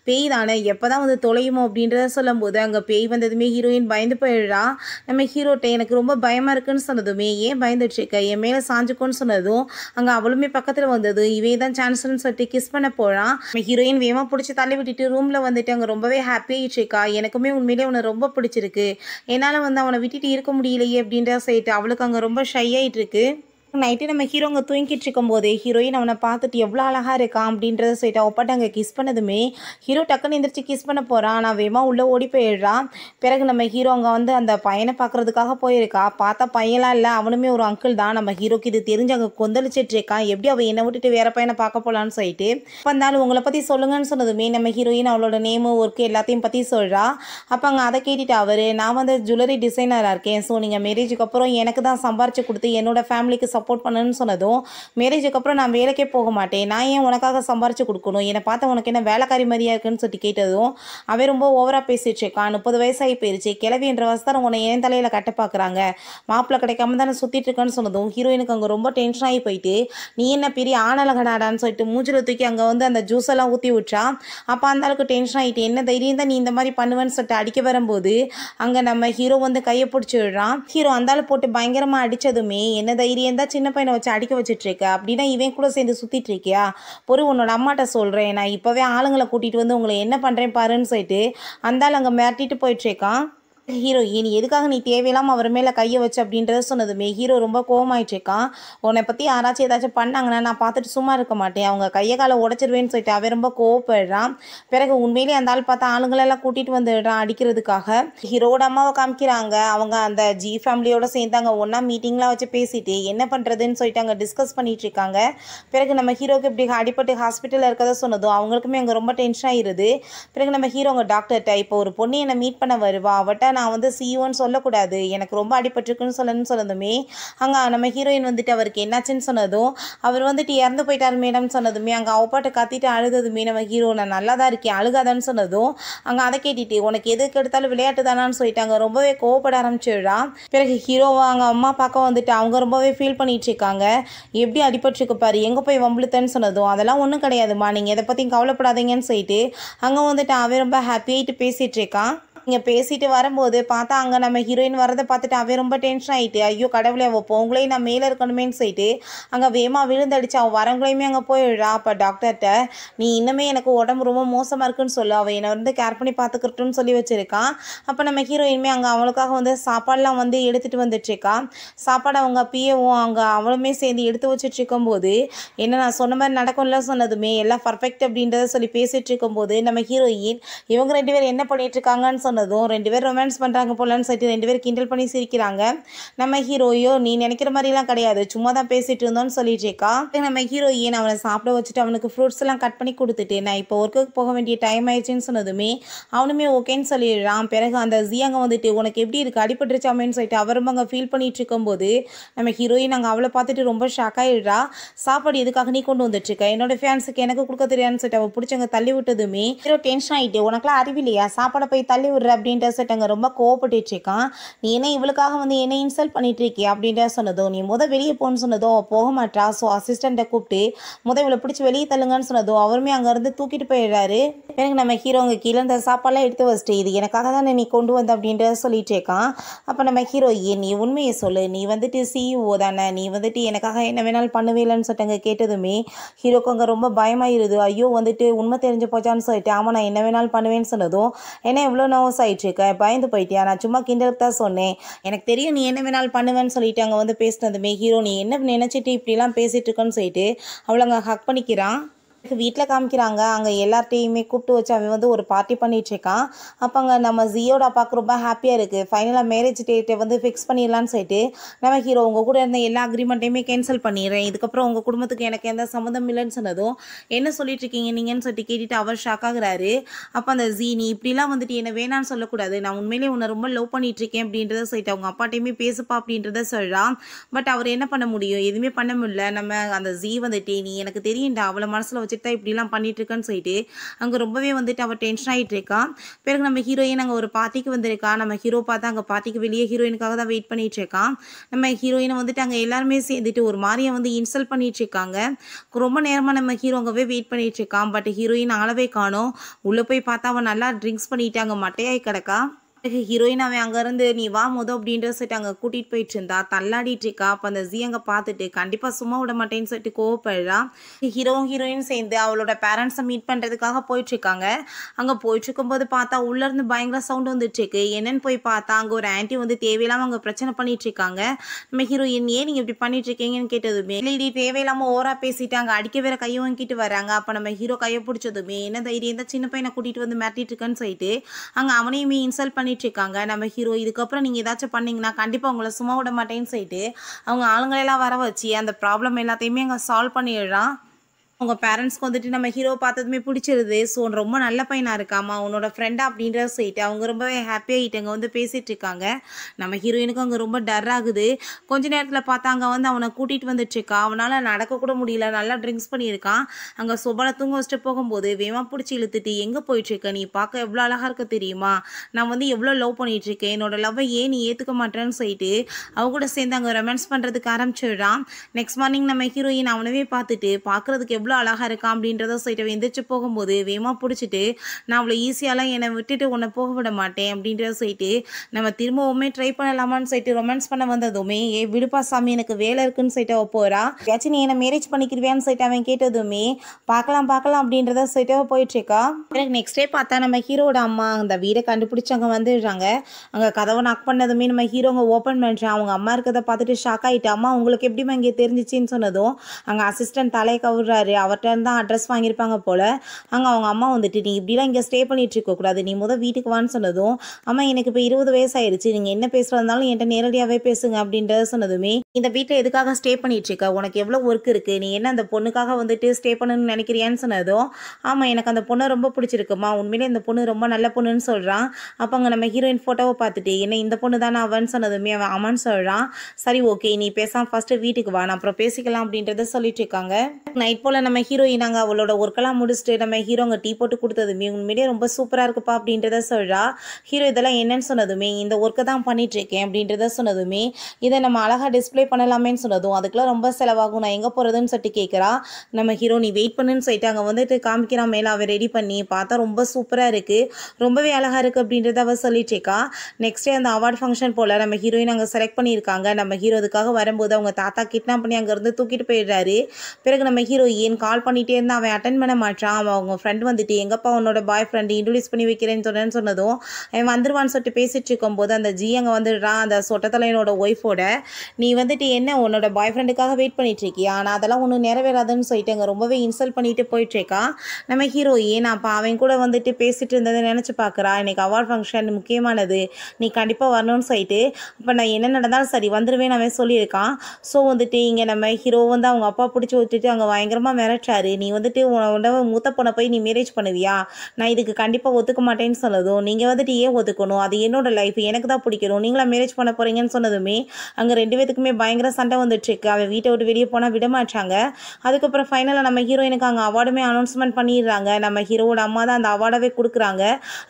பேய் தானே எப்போ தான் வந்து தொலையுமோ அப்படின்றத சொல்லும்போது அங்கே பேய் வந்ததுமே ஹீரோயின் பயந்து போயிடுறா நம்ம ஹீரோட்ட எனக்கு ரொம்ப பயமாக இருக்குன்னு சொன்னதுமே ஏன் பயந்துட்டுருக்க என் மேலே சாஞ்சுக்கோன்னு சொன்னதும் அங்கே அவளுமே பக்கத்தில் வந்தது இவே தான் சான்ஸ்னு சொல்லிட்டு கிஸ் பண்ண போகிறான் நம்ம ஹீரோயின் வேமா பிடிச்சி தள்ளி விட்டுட்டு ரூமில் வந்துட்டு அங்கே ரொம்பவே ஹாப்பியாகிட்டு இருக்கா எனக்குமே உண்மையிலே அவனை ரொம்ப பிடிச்சிருக்கு என்னால் வந்து அவனை விட்டுட்டு இருக்க முடியலையே அப்படின்ற சொல்லிட்டு அவளுக்கு அங்கே ரொம்ப ஷை ஆகிட்டு இருக்கு நைட்டு நம்ம ஹீரோங்க தூங்கிட்டு இருக்கும்போது ஹீரோயின் அவனை பார்த்துட்டு எவ்வளோ அழகாக இருக்கான் அப்படின்றத சொல்லிட்டு அவள் அங்கே கிஸ் பண்ணதுமே ஹீரோ டக்குன்னு எந்திரிச்சு கிஸ் பண்ண போகிறான் நான் வேமா உள்ளே ஓடி போயிடுறான் பிறகு நம்ம ஹீரோ அங்கே வந்து அந்த பையனை பார்க்குறதுக்காக போயிருக்கா பார்த்தா பையனாக இல்லை அவனுமே ஒரு அங்கிள் தான் நம்ம ஹீரோக்கு இது தெரிஞ்சு அங்கே கொந்தளிச்சிட்டு இருக்கான் எப்படி அவள் என்னை விட்டுட்டு வேற பையனை பார்க்க போகலான்னு சொல்லிட்டு வந்தாலும் உங்களை பற்றி சொல்லுங்கன்னு சொன்னதுமே நம்ம ஹீரோயின் அவளோட நேமு ஒர்க்கு எல்லாத்தையும் பற்றி சொல்கிறா அப்போ அங்கே அதை கேட்டுட்டு அவர் நான் வந்து ஜுவல்லரி டிசைனராக இருக்கேன் ஸோ நீங்கள் மேரேஜுக்கு அப்புறம் எனக்கு தான் சம்பாரிச்சு கொடுத்து என்னோட ஃபேமிலிக்கு சப்போர்ட் பண்ணுன்னு சொன்னதும் மேரேஜுக்கு அப்புறம் நான் வேலைக்கே போக மாட்டேன் நான் ஏன் உனக்காக சம்பாரிச்சு கொடுக்கணும் என்னை பார்த்தா உனக்கு என்ன வேலைக்காரி மாதிரியா இருக்குன்னு சொல்லிட்டு கேட்டதும் அவன் ரொம்ப ஓவராக பேசிடுச்சுக்கா முப்பது வயசாகி போயிடுச்சு கிளவி என்ற தான் உன்னை என் தலையில் கட்ட பார்க்குறாங்க மாப்பிள்ளை கிடைக்காம தானே சுற்றிட்டு இருக்கேன்னு சொன்னதும் ஹீரோயினுக்கு அங்கே ரொம்ப டென்ஷன் ஆகி போயிட்டு நீ என்ன பெரிய ஆனலகடாடான்னு சொல்லிட்டு மூஞ்சில் தூக்கி அங்கே வந்து அந்த ஜூஸ் எல்லாம் ஊற்றி விட்டா அப்போ அந்த அளவுக்கு டென்ஷன் ஆகிட்டு என்ன தைரியம் தான் நீ இந்த மாதிரி பண்ணுவேன்னு சொல்லிட்டு அடிக்க வரும்போது அங்கே நம்ம ஹீரோ வந்து கையை பிடிச்சி விடுறான் ஹீரோ அந்தாலும் போட்டு பயங்கரமாக அடித்ததுமே என்ன தைரியம் தான் சின்ன பையனை வச்சு அடிக்க வச்சிட்ருக்க அப்படின்னா இவன் கூட சேர்ந்து சுற்றிட்டு இருக்கியா பொறு உன்னோட அம்மாட்ட சொல்கிறேன் நான் இப்போவே ஆளுங்களை கூட்டிகிட்டு வந்து உங்களை என்ன பண்ணுறேன் பாருன்னு சொல்லிட்டு அந்தாள் அங்கே மிரட்டிட்டு போயிட்டுருக்கான் ஹீரோ எதுக்காக நீ தேவையில்லாமல் அவர் மேலே கையை வச்சு அப்படின்றத சொன்னதுமே ஹீரோ ரொம்ப கோவமாயிட்டுருக்கான் உன்னை பற்றி யாராச்சும் ஏதாச்சும் பண்ணாங்கன்னா நான் பார்த்துட்டு சும்மா இருக்க மாட்டேன் அவங்க கையை காலை உடச்சிருவேன்னு சொல்லிட்டு அவன் ரொம்ப கோவப்படுறான் பிறகு உண்மையிலேயே அந்த ஆள் பார்த்தா ஆளுங்களெல்லாம் கூட்டிகிட்டு வந்துடுறான் அடிக்கிறதுக்காக ஹீரோட அம்மாவை காமிக்கிறாங்க அவங்க அந்த ஜி ஃபேமிலியோட சேர்ந்தாங்க ஒன்றா மீட்டிங்லாம் வச்சு பேசிட்டு என்ன பண்ணுறதுன்னு சொல்லிட்டு அங்கே டிஸ்கஸ் பண்ணிட்டு இருக்காங்க பிறகு நம்ம ஹீரோக்கு இப்படி அடிப்பட்டு ஹாஸ்பிட்டலில் இருக்கதை சொன்னதும் அவங்களுக்குமே அங்கே ரொம்ப டென்ஷன் ஆகிடுது பிறகு நம்ம ஹீரோ டாக்டர்கிட்ட இப்போ ஒரு பொண்ணு என்னை மீட் பண்ண வருவா அவட்ட நான் வந்து சிஇஓன்னு சொல்லக்கூடாது எனக்கு ரொம்ப அடிபட்டிருக்குன்னு சொல்லணும்னு சொன்னதுமே அங்கே நம்ம ஹீரோயின் வந்துட்டு அவருக்கு என்னாச்சுன்னு சொன்னதும் அவர் வந்துட்டு இறந்து போயிட்டார் மேடம்னு சொன்னதுமே அங்கே அவ பாட்டு கத்திட்டு அழுததுமே நம்ம ஹீரோ நான் நல்லா தான் இருக்கேன் அழுகாதான்னு சொன்னதும் அங்கே அதை கேட்டுட்டு உனக்கு எதுக்கு எடுத்தாலும் விளையாட்டு தானான்னு சொல்லிட்டாங்க ரொம்பவே கோவப்பட ஆரம்பிச்சிடுறான் பிறகு ஹீரோவை அவங்க அம்மா பார்க்க வந்துட்டு அவங்க ரொம்பவே ஃபீல் பண்ணிட்டு இருக்காங்க எப்படி அடிபட்டுருக்கு பாரு எங்கே போய் வம்பளுத்தன்னு சொன்னதும் அதெல்லாம் ஒன்றும் கிடையாதுமா நீங்கள் எதை பற்றியும் கவலைப்படாதீங்கன்னு சொல்லிட்டு அங்கே வந்துட்டு அவன் ரொம்ப ஹாப்பியாகிட்டு பேசிகிட்டு இருக்கான் இங்கே பேசிட்டு வரும்போது பார்த்தா அங்கே நம்ம ஹீரோயின் வரதை பார்த்துட்டு அவன் ரொம்ப டென்ஷன் ஆகிட்டு ஐயோ கடவுளே அவள் போங்களையும் நான் மேலே இருக்கணுமேனு சொல்லிட்டு அங்கே வேமா விழுந்தடிச்சு அவள் வரவங்களையுமே அங்கே போயிடுறா அப்போ டாக்டர்கிட்ட நீ இன்னுமே எனக்கு உடம்பு ரொம்ப மோசமாக இருக்குன்னு சொல்லு அவள் என்னை வந்து கேர் பண்ணி பார்த்துக்கிட்டுன்னு சொல்லி வச்சுருக்கான் அப்போ நம்ம ஹீரோயினுமே அங்கே அவளுக்காக வந்து சாப்பாடெலாம் வந்து எடுத்துகிட்டு வந்துட்டுருக்கா சாப்பாடு அவங்க பியவும் அவங்க அவளுமே சேர்ந்து எடுத்து வச்சுட்டு போது என்ன நான் சொன்ன மாதிரி நடக்கும்ல சொன்னதுமே எல்லாம் பர்ஃபெக்ட் அப்படின்றத சொல்லி பேசிகிட்டு இருக்கும்போது நம்ம ஹீரோயின் இவங்க ரெண்டு பேரும் என்ன இருக்காங்கன்னு சொன்னது போனதும் ரெண்டு பேர் ரொமான்ஸ் பண்ணுறாங்க போலன்னு சொல்லிட்டு ரெண்டு பேர் கிண்டல் பண்ணி சிரிக்கிறாங்க நம்ம ஹீரோயோ நீ நினைக்கிற மாதிரிலாம் கிடையாது சும்மா தான் பேசிகிட்டு இருந்தோம்னு சொல்லிட்டு இருக்கா நம்ம ஹீரோயின் அவனை சாப்பிட வச்சுட்டு அவனுக்கு ஃப்ரூட்ஸ் எல்லாம் கட் பண்ணி கொடுத்துட்டு நான் இப்போ ஒர்க்குக்கு போக வேண்டிய டைம் ஆயிடுச்சுன்னு சொன்னதுமே அவனுமே ஓகேன்னு சொல்லிடுறான் பிறகு அந்த ஜியாங்க வந்துட்டு உனக்கு எப்படி இருக்குது அடிபட்டுருச்சாமேன்னு சொல்லிட்டு அவரும் அங்கே ஃபீல் பண்ணிட்டு இருக்கும்போது நம்ம ஹீரோயின் நாங்கள் அவளை பார்த்துட்டு ரொம்ப ஷாக் ஆகிடுறா சாப்பாடு எதுக்காக நீ கொண்டு வந்துட்டுருக்க என்னோட ஃபேன்ஸுக்கு எனக்கு கொடுக்க தெரியாதுன்னு சொல்லிட்டு அவள் பிடிச்சவங்க தள்ளி விட்டதுமே ஹீரோ டென்ஷன் ஆகிட்டு உனக்குலாம் அறிவில்லையா சாப்பாடை போய் தள்ளி விடுற அப்படின்ற செட்டங்க ரொம்ப இருக்கான் நீ என்ன இவளுக்காக வந்து என்ன இன்சல்ட் பண்ணிட்டு இருக்கிய அப்படின்ற சொன்னதோ நீ முத வெளியே போன்னு சொன்னதோ போக மாட்டா ஸோ அசிஸ்டண்ட்டை கூப்பிட்டு முத இவளை பிடிச்சி வெளியே தள்ளுங்கன்னு சொன்னதோ அவருமே அங்கேருந்து தூக்கிட்டு போயிடுறாரு எனக்கு நம்ம ஹீரோங்க கீழே இந்த சாப்பாடெல்லாம் எடுத்து வச்சுட்டு இது எனக்காக தானே நீ கொண்டு வந்த அப்படின்ற சொல்லிட்டு இருக்கான் அப்போ நம்ம ஹீரோ நீ உண்மையை சொல்லு நீ வந்துட்டு சிஇஓ e தானே நீ வந்துட்டு எனக்காக என்ன வேணாலும் பண்ணுவேலன்னு சொல்லிட்டு கேட்டதுமே ஹீரோக்கு அங்கே ரொம்ப பயமாயிருது ஐயோ வந்துட்டு உண்மை தெரிஞ்சு போச்சான்னு சொல்லிட்டு ஆமாம் நான் என்ன வேணாலும் பண்ணுவேன்னு சொன்னதும் ஏன்னா இவ்வளோ நான் க்ளோஸ் இருக்க பயந்து போயிட்டியா நான் சும்மா கிண்டலுக்கு தான் சொன்னேன் எனக்கு தெரியும் நீ என்ன வேணாலும் பண்ணுவேன்னு சொல்லிட்டு அங்கே வந்து பேசினதுமே ஹீரோ நீ என்ன நினச்சிட்டு இப்படிலாம் பேசிகிட்டு இருக்கன்னு சொல்லிட்டு அவளை அங்கே ஹக் பண்ணிக்கிறான் வீட்டில் காமிக்கிறாங்க அங்கே எல்லார்ட்டையுமே கூப்பிட்டு வச்சு அவன் வந்து ஒரு பார்ட்டி பண்ணிட்டு இருக்கான் அப்போ அங்கே நம்ம ஜியோட அப்பாவுக்கு ரொம்ப ஹாப்பியாக இருக்குது ஃபைனலாக மேரேஜ் டேட்டை வந்து ஃபிக்ஸ் பண்ணிடலான்னு சொல்லிட்டு நம்ம ஹீரோ உங்கள் கூட இருந்த எல்லா அக்ரிமெண்ட்டையுமே கேன்சல் பண்ணிடுறேன் இதுக்கப்புறம் உங்கள் குடும்பத்துக்கு எனக்கு எந்த சம்மந்தம் இல்லைன்னு சொன்னதும் என்ன சொல்லிட்டு இருக்கீங்க நீங்கன்னு சொல்லிட்டு கேட்டுட்டு அவர் ஷாக் ஆகுறாரு அப்போ அந்த ஜி நீ இப்படிலாம் வந்துட்டு என்ன வேணான்னு சொல்லக்கூடாது நான் உண்மையிலேயே உன்னை ரொம்ப லவ் பண்ணிட்டு இருக்கேன் அப்படின்றத சொல்லிட்டு அவங்க அப்பாட்டையுமே பேசுப்பா அப்படின்றத சொல்கிறான் பட் அவர் என்ன பண்ண முடியும் எதுவுமே பண்ண முடியல நம்ம அந்த ஜி வந்துட்டு நீ எனக்கு தெரியும்டா அவ்வளோ மனசில் வச்சு வச்சுட்டு தான் இப்படிலாம் பண்ணிகிட்ருக்கேன்னு சொல்லிட்டு அங்கே ரொம்பவே வந்துட்டு அவள் டென்ஷன் ஆகிட்டு இருக்கா பிறகு நம்ம ஹீரோயின் அங்கே ஒரு பார்ட்டிக்கு வந்திருக்கா நம்ம ஹீரோ பார்த்தா அங்கே பார்ட்டிக்கு வெளியே ஹீரோயினுக்காக தான் வெயிட் பண்ணிட்டு இருக்கான் நம்ம ஹீரோயினை வந்துட்டு அங்கே எல்லாருமே சேர்ந்துட்டு ஒரு மாதிரியை வந்து இன்சல்ட் பண்ணிட்டு இருக்காங்க ரொம்ப நேரமாக நம்ம ஹீரோ அங்கே வெயிட் பண்ணிட்டு இருக்கான் பட் ஹீரோயின் ஆளவே காணும் உள்ளே போய் பார்த்தா அவன் நல்லா ட்ரிங்க்ஸ் பண்ணிட்டாங்க மட்டையாய் கிடக்கா ஹீரோயின் அவன் அங்கேருந்து நீ வா மொதல் அப்படின்ற சொல்லிட்டு அங்கே கூட்டிகிட்டு போயிட்டு இருந்தா தள்ளாடிட்டு இருக்கா அப்போ அந்த ஜி அங்கே பார்த்துட்டு கண்டிப்பாக சும்மா விட மாட்டேன்னு சொல்லிட்டு கோவப்படுறா ஹீரோவும் ஹீரோயின் சேர்ந்து அவளோட பேரண்ட்ஸை மீட் பண்ணுறதுக்காக போயிட்டுருக்காங்க அங்கே போயிட்டுருக்கும்போது பார்த்தா உள்ளேருந்து பயங்கர சவுண்ட் வந்துட்டுருக்கு என்னென்னு போய் பார்த்தா அங்கே ஒரு ஆன்ட்டி வந்து தேவையில்லாமல் அங்கே பிரச்சனை பண்ணிகிட்ருக்காங்க நம்ம ஹீரோயின் ஏன் நீங்கள் இப்படி இருக்கீங்கன்னு கேட்டதுமே இல்லை இடி தேவையில்லாமல் ஓராக பேசிட்டு அங்கே அடிக்க வேற கையை வாங்கிட்டு வராங்க அப்போ நம்ம ஹீரோ கையை பிடிச்சதுமே என்ன தைரியம் தான் சின்ன பையனை கூட்டிகிட்டு வந்து மாட்டிட்டு இருக்கேன்னு சொல்லிட்டு அங்கே அவனையுமே இன்சல்ட் பண்ணி இருக்காங்க நம்ம ஹீரோ இதுக்கப்புறம் நீங்கள் ஏதாச்சும் பண்ணிங்கன்னா கண்டிப்பாக உங்களை சும்மா விட மாட்டேன்னு சொல்லிட்டு அவங்க ஆளுங்களெல்லாம் வர வச்சு அந்த ப்ராப்ளம் எல்லாத்தையுமே அங்கே சால்வ் பண்ணிடுறான் அவங்க பேரண்ட்ஸ்க்கு வந்துட்டு நம்ம ஹீரோ பார்த்ததுமே பிடிச்சிருது ஸோ ரொம்ப நல்ல பையனாக இருக்காமா உன்னோட ஃப்ரெண்டா அப்படின்ற சொல்லிட்டு அவங்க ரொம்பவே ஹாப்பியாக அங்கே வந்து பேசிகிட்டு இருக்காங்க நம்ம ஹீரோயினுக்கு அங்கே ரொம்ப டர் ஆகுது கொஞ்ச நேரத்தில் பார்த்தாங்க வந்து அவனை கூட்டிகிட்டு வந்துட்டுருக்கா அவனால் நடக்கக்கூட முடியல நல்லா ட்ரிங்க்ஸ் பண்ணியிருக்கான் அங்கே சுபலை தூங்க வச்சுட்டு போகும்போது வேமா பிடிச்சி இழுத்துட்டு எங்கே போயிட்டுருக்க நீ பார்க்க எவ்வளோ அழகாக இருக்க தெரியுமா நான் வந்து எவ்வளோ லவ் பண்ணிகிட்ருக்கேன் என்னோடய லவ்வை ஏன் நீ ஏற்றுக்க மாட்டேன்னு சொல்லிட்டு அவ கூட சேர்ந்து அங்கே ரொமான்ஸ் பண்ணுறதுக்கு ஆரம்பிச்சிடுறான் நெக்ஸ்ட் மார்னிங் நம்ம ஹீரோயின் அவனவே பார்த்துட்டு பார்க்குறதுக்கு எவ்வளோ எவ்வளோ அழகாக இருக்கான் அப்படின்றத சொல்லிட்டு எந்திரிச்சு போகும்போது வேகமாக பிடிச்சிட்டு நான் அவ்வளோ ஈஸியாலாம் என்னை விட்டுட்டு உன்னை போக விட மாட்டேன் அப்படின்றத சொல்லிட்டு நம்ம திரும்பவுமே ட்ரை பண்ணலாமான்னு சொல்லிட்டு ரொமான்ஸ் பண்ண வந்ததுமே ஏ விடுப்பா சாமி எனக்கு வேலை இருக்குன்னு சொல்லிட்டு போகிறா ஏதாச்சும் நீ என்னை மேரேஜ் பண்ணிக்கிறவியான்னு சொல்லிட்டு அவன் கேட்டதுமே பார்க்கலாம் பார்க்கலாம் அப்படின்றத சொல்லிட்டு போயிட்டுருக்கா எனக்கு நெக்ஸ்ட் டே பார்த்தா நம்ம ஹீரோட அம்மா அந்த வீடை கண்டுபிடிச்சி அங்கே வந்துடுறாங்க அங்கே கதவை நாக் பண்ணதுமே நம்ம ஹீரோங்க ஓப்பன் பண்ணுறேன் அவங்க அம்மா இருக்கிறத பார்த்துட்டு ஷாக் ஆகிட்டு அம்மா உங்களுக்கு எப்படிமா இங்கே தெரிஞ்சிச்சின்னு சொன்னதும் அங்கே அசிஸ்டன்ட் தலையை கவுறாரு அவர்கிட்ட தான் அட்ரஸ் வாங்கியிருப்பாங்க போல் அங்கே அவங்க அம்மா வந்துட்டு நீ இப்படிலாம் இங்கே ஸ்டே பண்ணிகிட்டு இருக்கக்கூடாது நீ முதல் வீட்டுக்கு வான்னு சொன்னதும் அம்மா எனக்கு இப்போ இருபது வயசு ஆயிடுச்சு நீங்கள் என்ன பேசுகிறதாலும் என்கிட்ட நேரடியாகவே பேசுங்க அப்படின்றத சொன்னதுமே இந்த வீட்டில் எதுக்காக ஸ்டே பண்ணிகிட்டு இருக்க உனக்கு எவ்வளோ ஒர்க் இருக்குது நீ என்ன அந்த பொண்ணுக்காக வந்துட்டு ஸ்டே பண்ணணும்னு நினைக்கிறியான்னு சொன்னதும் ஆமாம் எனக்கு அந்த பொண்ணை ரொம்ப பிடிச்சிருக்குமா உண்மையிலே இந்த பொண்ணு ரொம்ப நல்ல பொண்ணுன்னு சொல்கிறான் அப்போ அங்கே நம்ம ஹீரோயின் ஃபோட்டோவை பார்த்துட்டு என்ன இந்த பொண்ணு தானே அவன் சொன்னதுமே அவன் அம்மான்னு சொல்கிறான் சரி ஓகே நீ பேசாமல் ஃபஸ்ட்டு வீட்டுக்கு வா நான் அப்புறம் பேசிக்கலாம் அப்படின்றத சொல்லிட்டு இருக்காங்க நைட் போல் நம்ம நம்ம ஹீரோயினாங்க அவளோட ஒர்க்கெல்லாம் முடிச்சுட்டு நம்ம ஹீரோங்க டீ போட்டு கொடுத்ததுமே உண்மையிலே ரொம்ப சூப்பராக இருக்குப்பா அப்படின்றத சொல்கிறா ஹீரோ இதெல்லாம் என்னன்னு சொன்னதுமே இந்த ஒர்க்கை தான் பண்ணிகிட்ருக்கேன் அப்படின்றத சொன்னதுமே இதை நம்ம அழகாக டிஸ்பிளே பண்ணலாமேன்னு சொன்னதும் அதுக்கெலாம் ரொம்ப செலவாகும் நான் எங்கே போகிறதுன்னு சொல்லிட்டு கேட்குறா நம்ம ஹீரோ நீ வெயிட் பண்ணுன்னு சொல்லிட்டு அங்கே வந்துட்டு காமிக்கிறான் மேலே அவள் ரெடி பண்ணி பார்த்தா ரொம்ப சூப்பராக இருக்குது ரொம்பவே அழகாக இருக்குது அப்படின்றத அவள் சொல்லிட்டுருக்கா நெக்ஸ்ட் டே அந்த அவார்ட் ஃபங்க்ஷன் போல் நம்ம ஹீரோயின் அங்கே செலக்ட் பண்ணியிருக்காங்க நம்ம ஹீரோ இதுக்காக வரும்போது அவங்க தாத்தா கிட்னாப் பண்ணி அங்கேருந்து தூக்கிட்டு போயிடுறாரு பிறகு நம்ம ஹீரோ அகைன் கால் பண்ணிகிட்டே இருந்தால் அவன் அட்டன் பண்ண மாட்டான் அவன் அவங்க ஃப்ரெண்டு வந்துட்டு எங்கப்பா உன்னோட பாய் ஃப்ரெண்டு இன்ட்ரடியூஸ் பண்ணி வைக்கிறேன்னு சொன்னேன்னு சொன்னதும் அவன் வந்துருவான்னு சொல்லிட்டு பேசிட்டு இருக்கும்போது அந்த ஜி அங்கே வந்துடுறான் அந்த சொட்டத்தலையனோட ஒய்ஃபோட நீ வந்துட்டு என்ன உன்னோட பாய் ஃப்ரெண்டுக்காக வெயிட் பண்ணிட்டுருக்கியா நான் ஆனால் அதெல்லாம் ஒன்றும் நிறைவேறாதுன்னு சொல்லிட்டு அங்கே ரொம்பவே இன்சல்ட் பண்ணிட்டு போயிட்டுருக்கா நம்ம ஹீரோயே நான் அப்போ அவன் கூட வந்துட்டு பேசிகிட்டு இருந்ததை நினச்சி பார்க்குறா எனக்கு அவார்ட் ஃபங்க்ஷன் முக்கியமானது நீ கண்டிப்பாக வரணும்னு சொல்லிட்டு இப்போ நான் என்ன நடந்தாலும் சரி வந்துடுவேன் அவன் சொல்லியிருக்கான் ஸோ வந்துட்டு இங்கே நம்ம ஹீரோ வந்து அவங்க அப்பா பிடிச்சி விட்டுட்டு அங்கே பயங்கரமாக மிரட்டாரு நீ வந்துட்டு உன்னோட மூத்த பொண்ணை போய் நீ மேரேஜ் பண்ணுவியா நான் இதுக்கு கண்டிப்பாக ஒத்துக்க மாட்டேன்னு சொன்னதும் நீங்கள் வந்துட்டு ஏன் ஒத்துக்கணும் அது என்னோட லைஃப் எனக்கு தான் பிடிக்கணும் நீங்களா மேரேஜ் பண்ண போகிறீங்கன்னு சொன்னதுமே அங்கே ரெண்டு பேத்துக்குமே பயங்கர சண்டை வந்துட்டுருக்கு அவன் வீட்டை விட்டு வெளியே போனால் விட மாட்டாங்க அதுக்கப்புறம் ஃபைனலாக நம்ம ஹீரோயினுக்கு அங்கே அவார்டுமே அனௌன்ஸ்மெண்ட் பண்ணிடுறாங்க நம்ம ஹீரோவோட அம்மா தான் அந்த அவார்டாகவே கொடுக்குறாங்க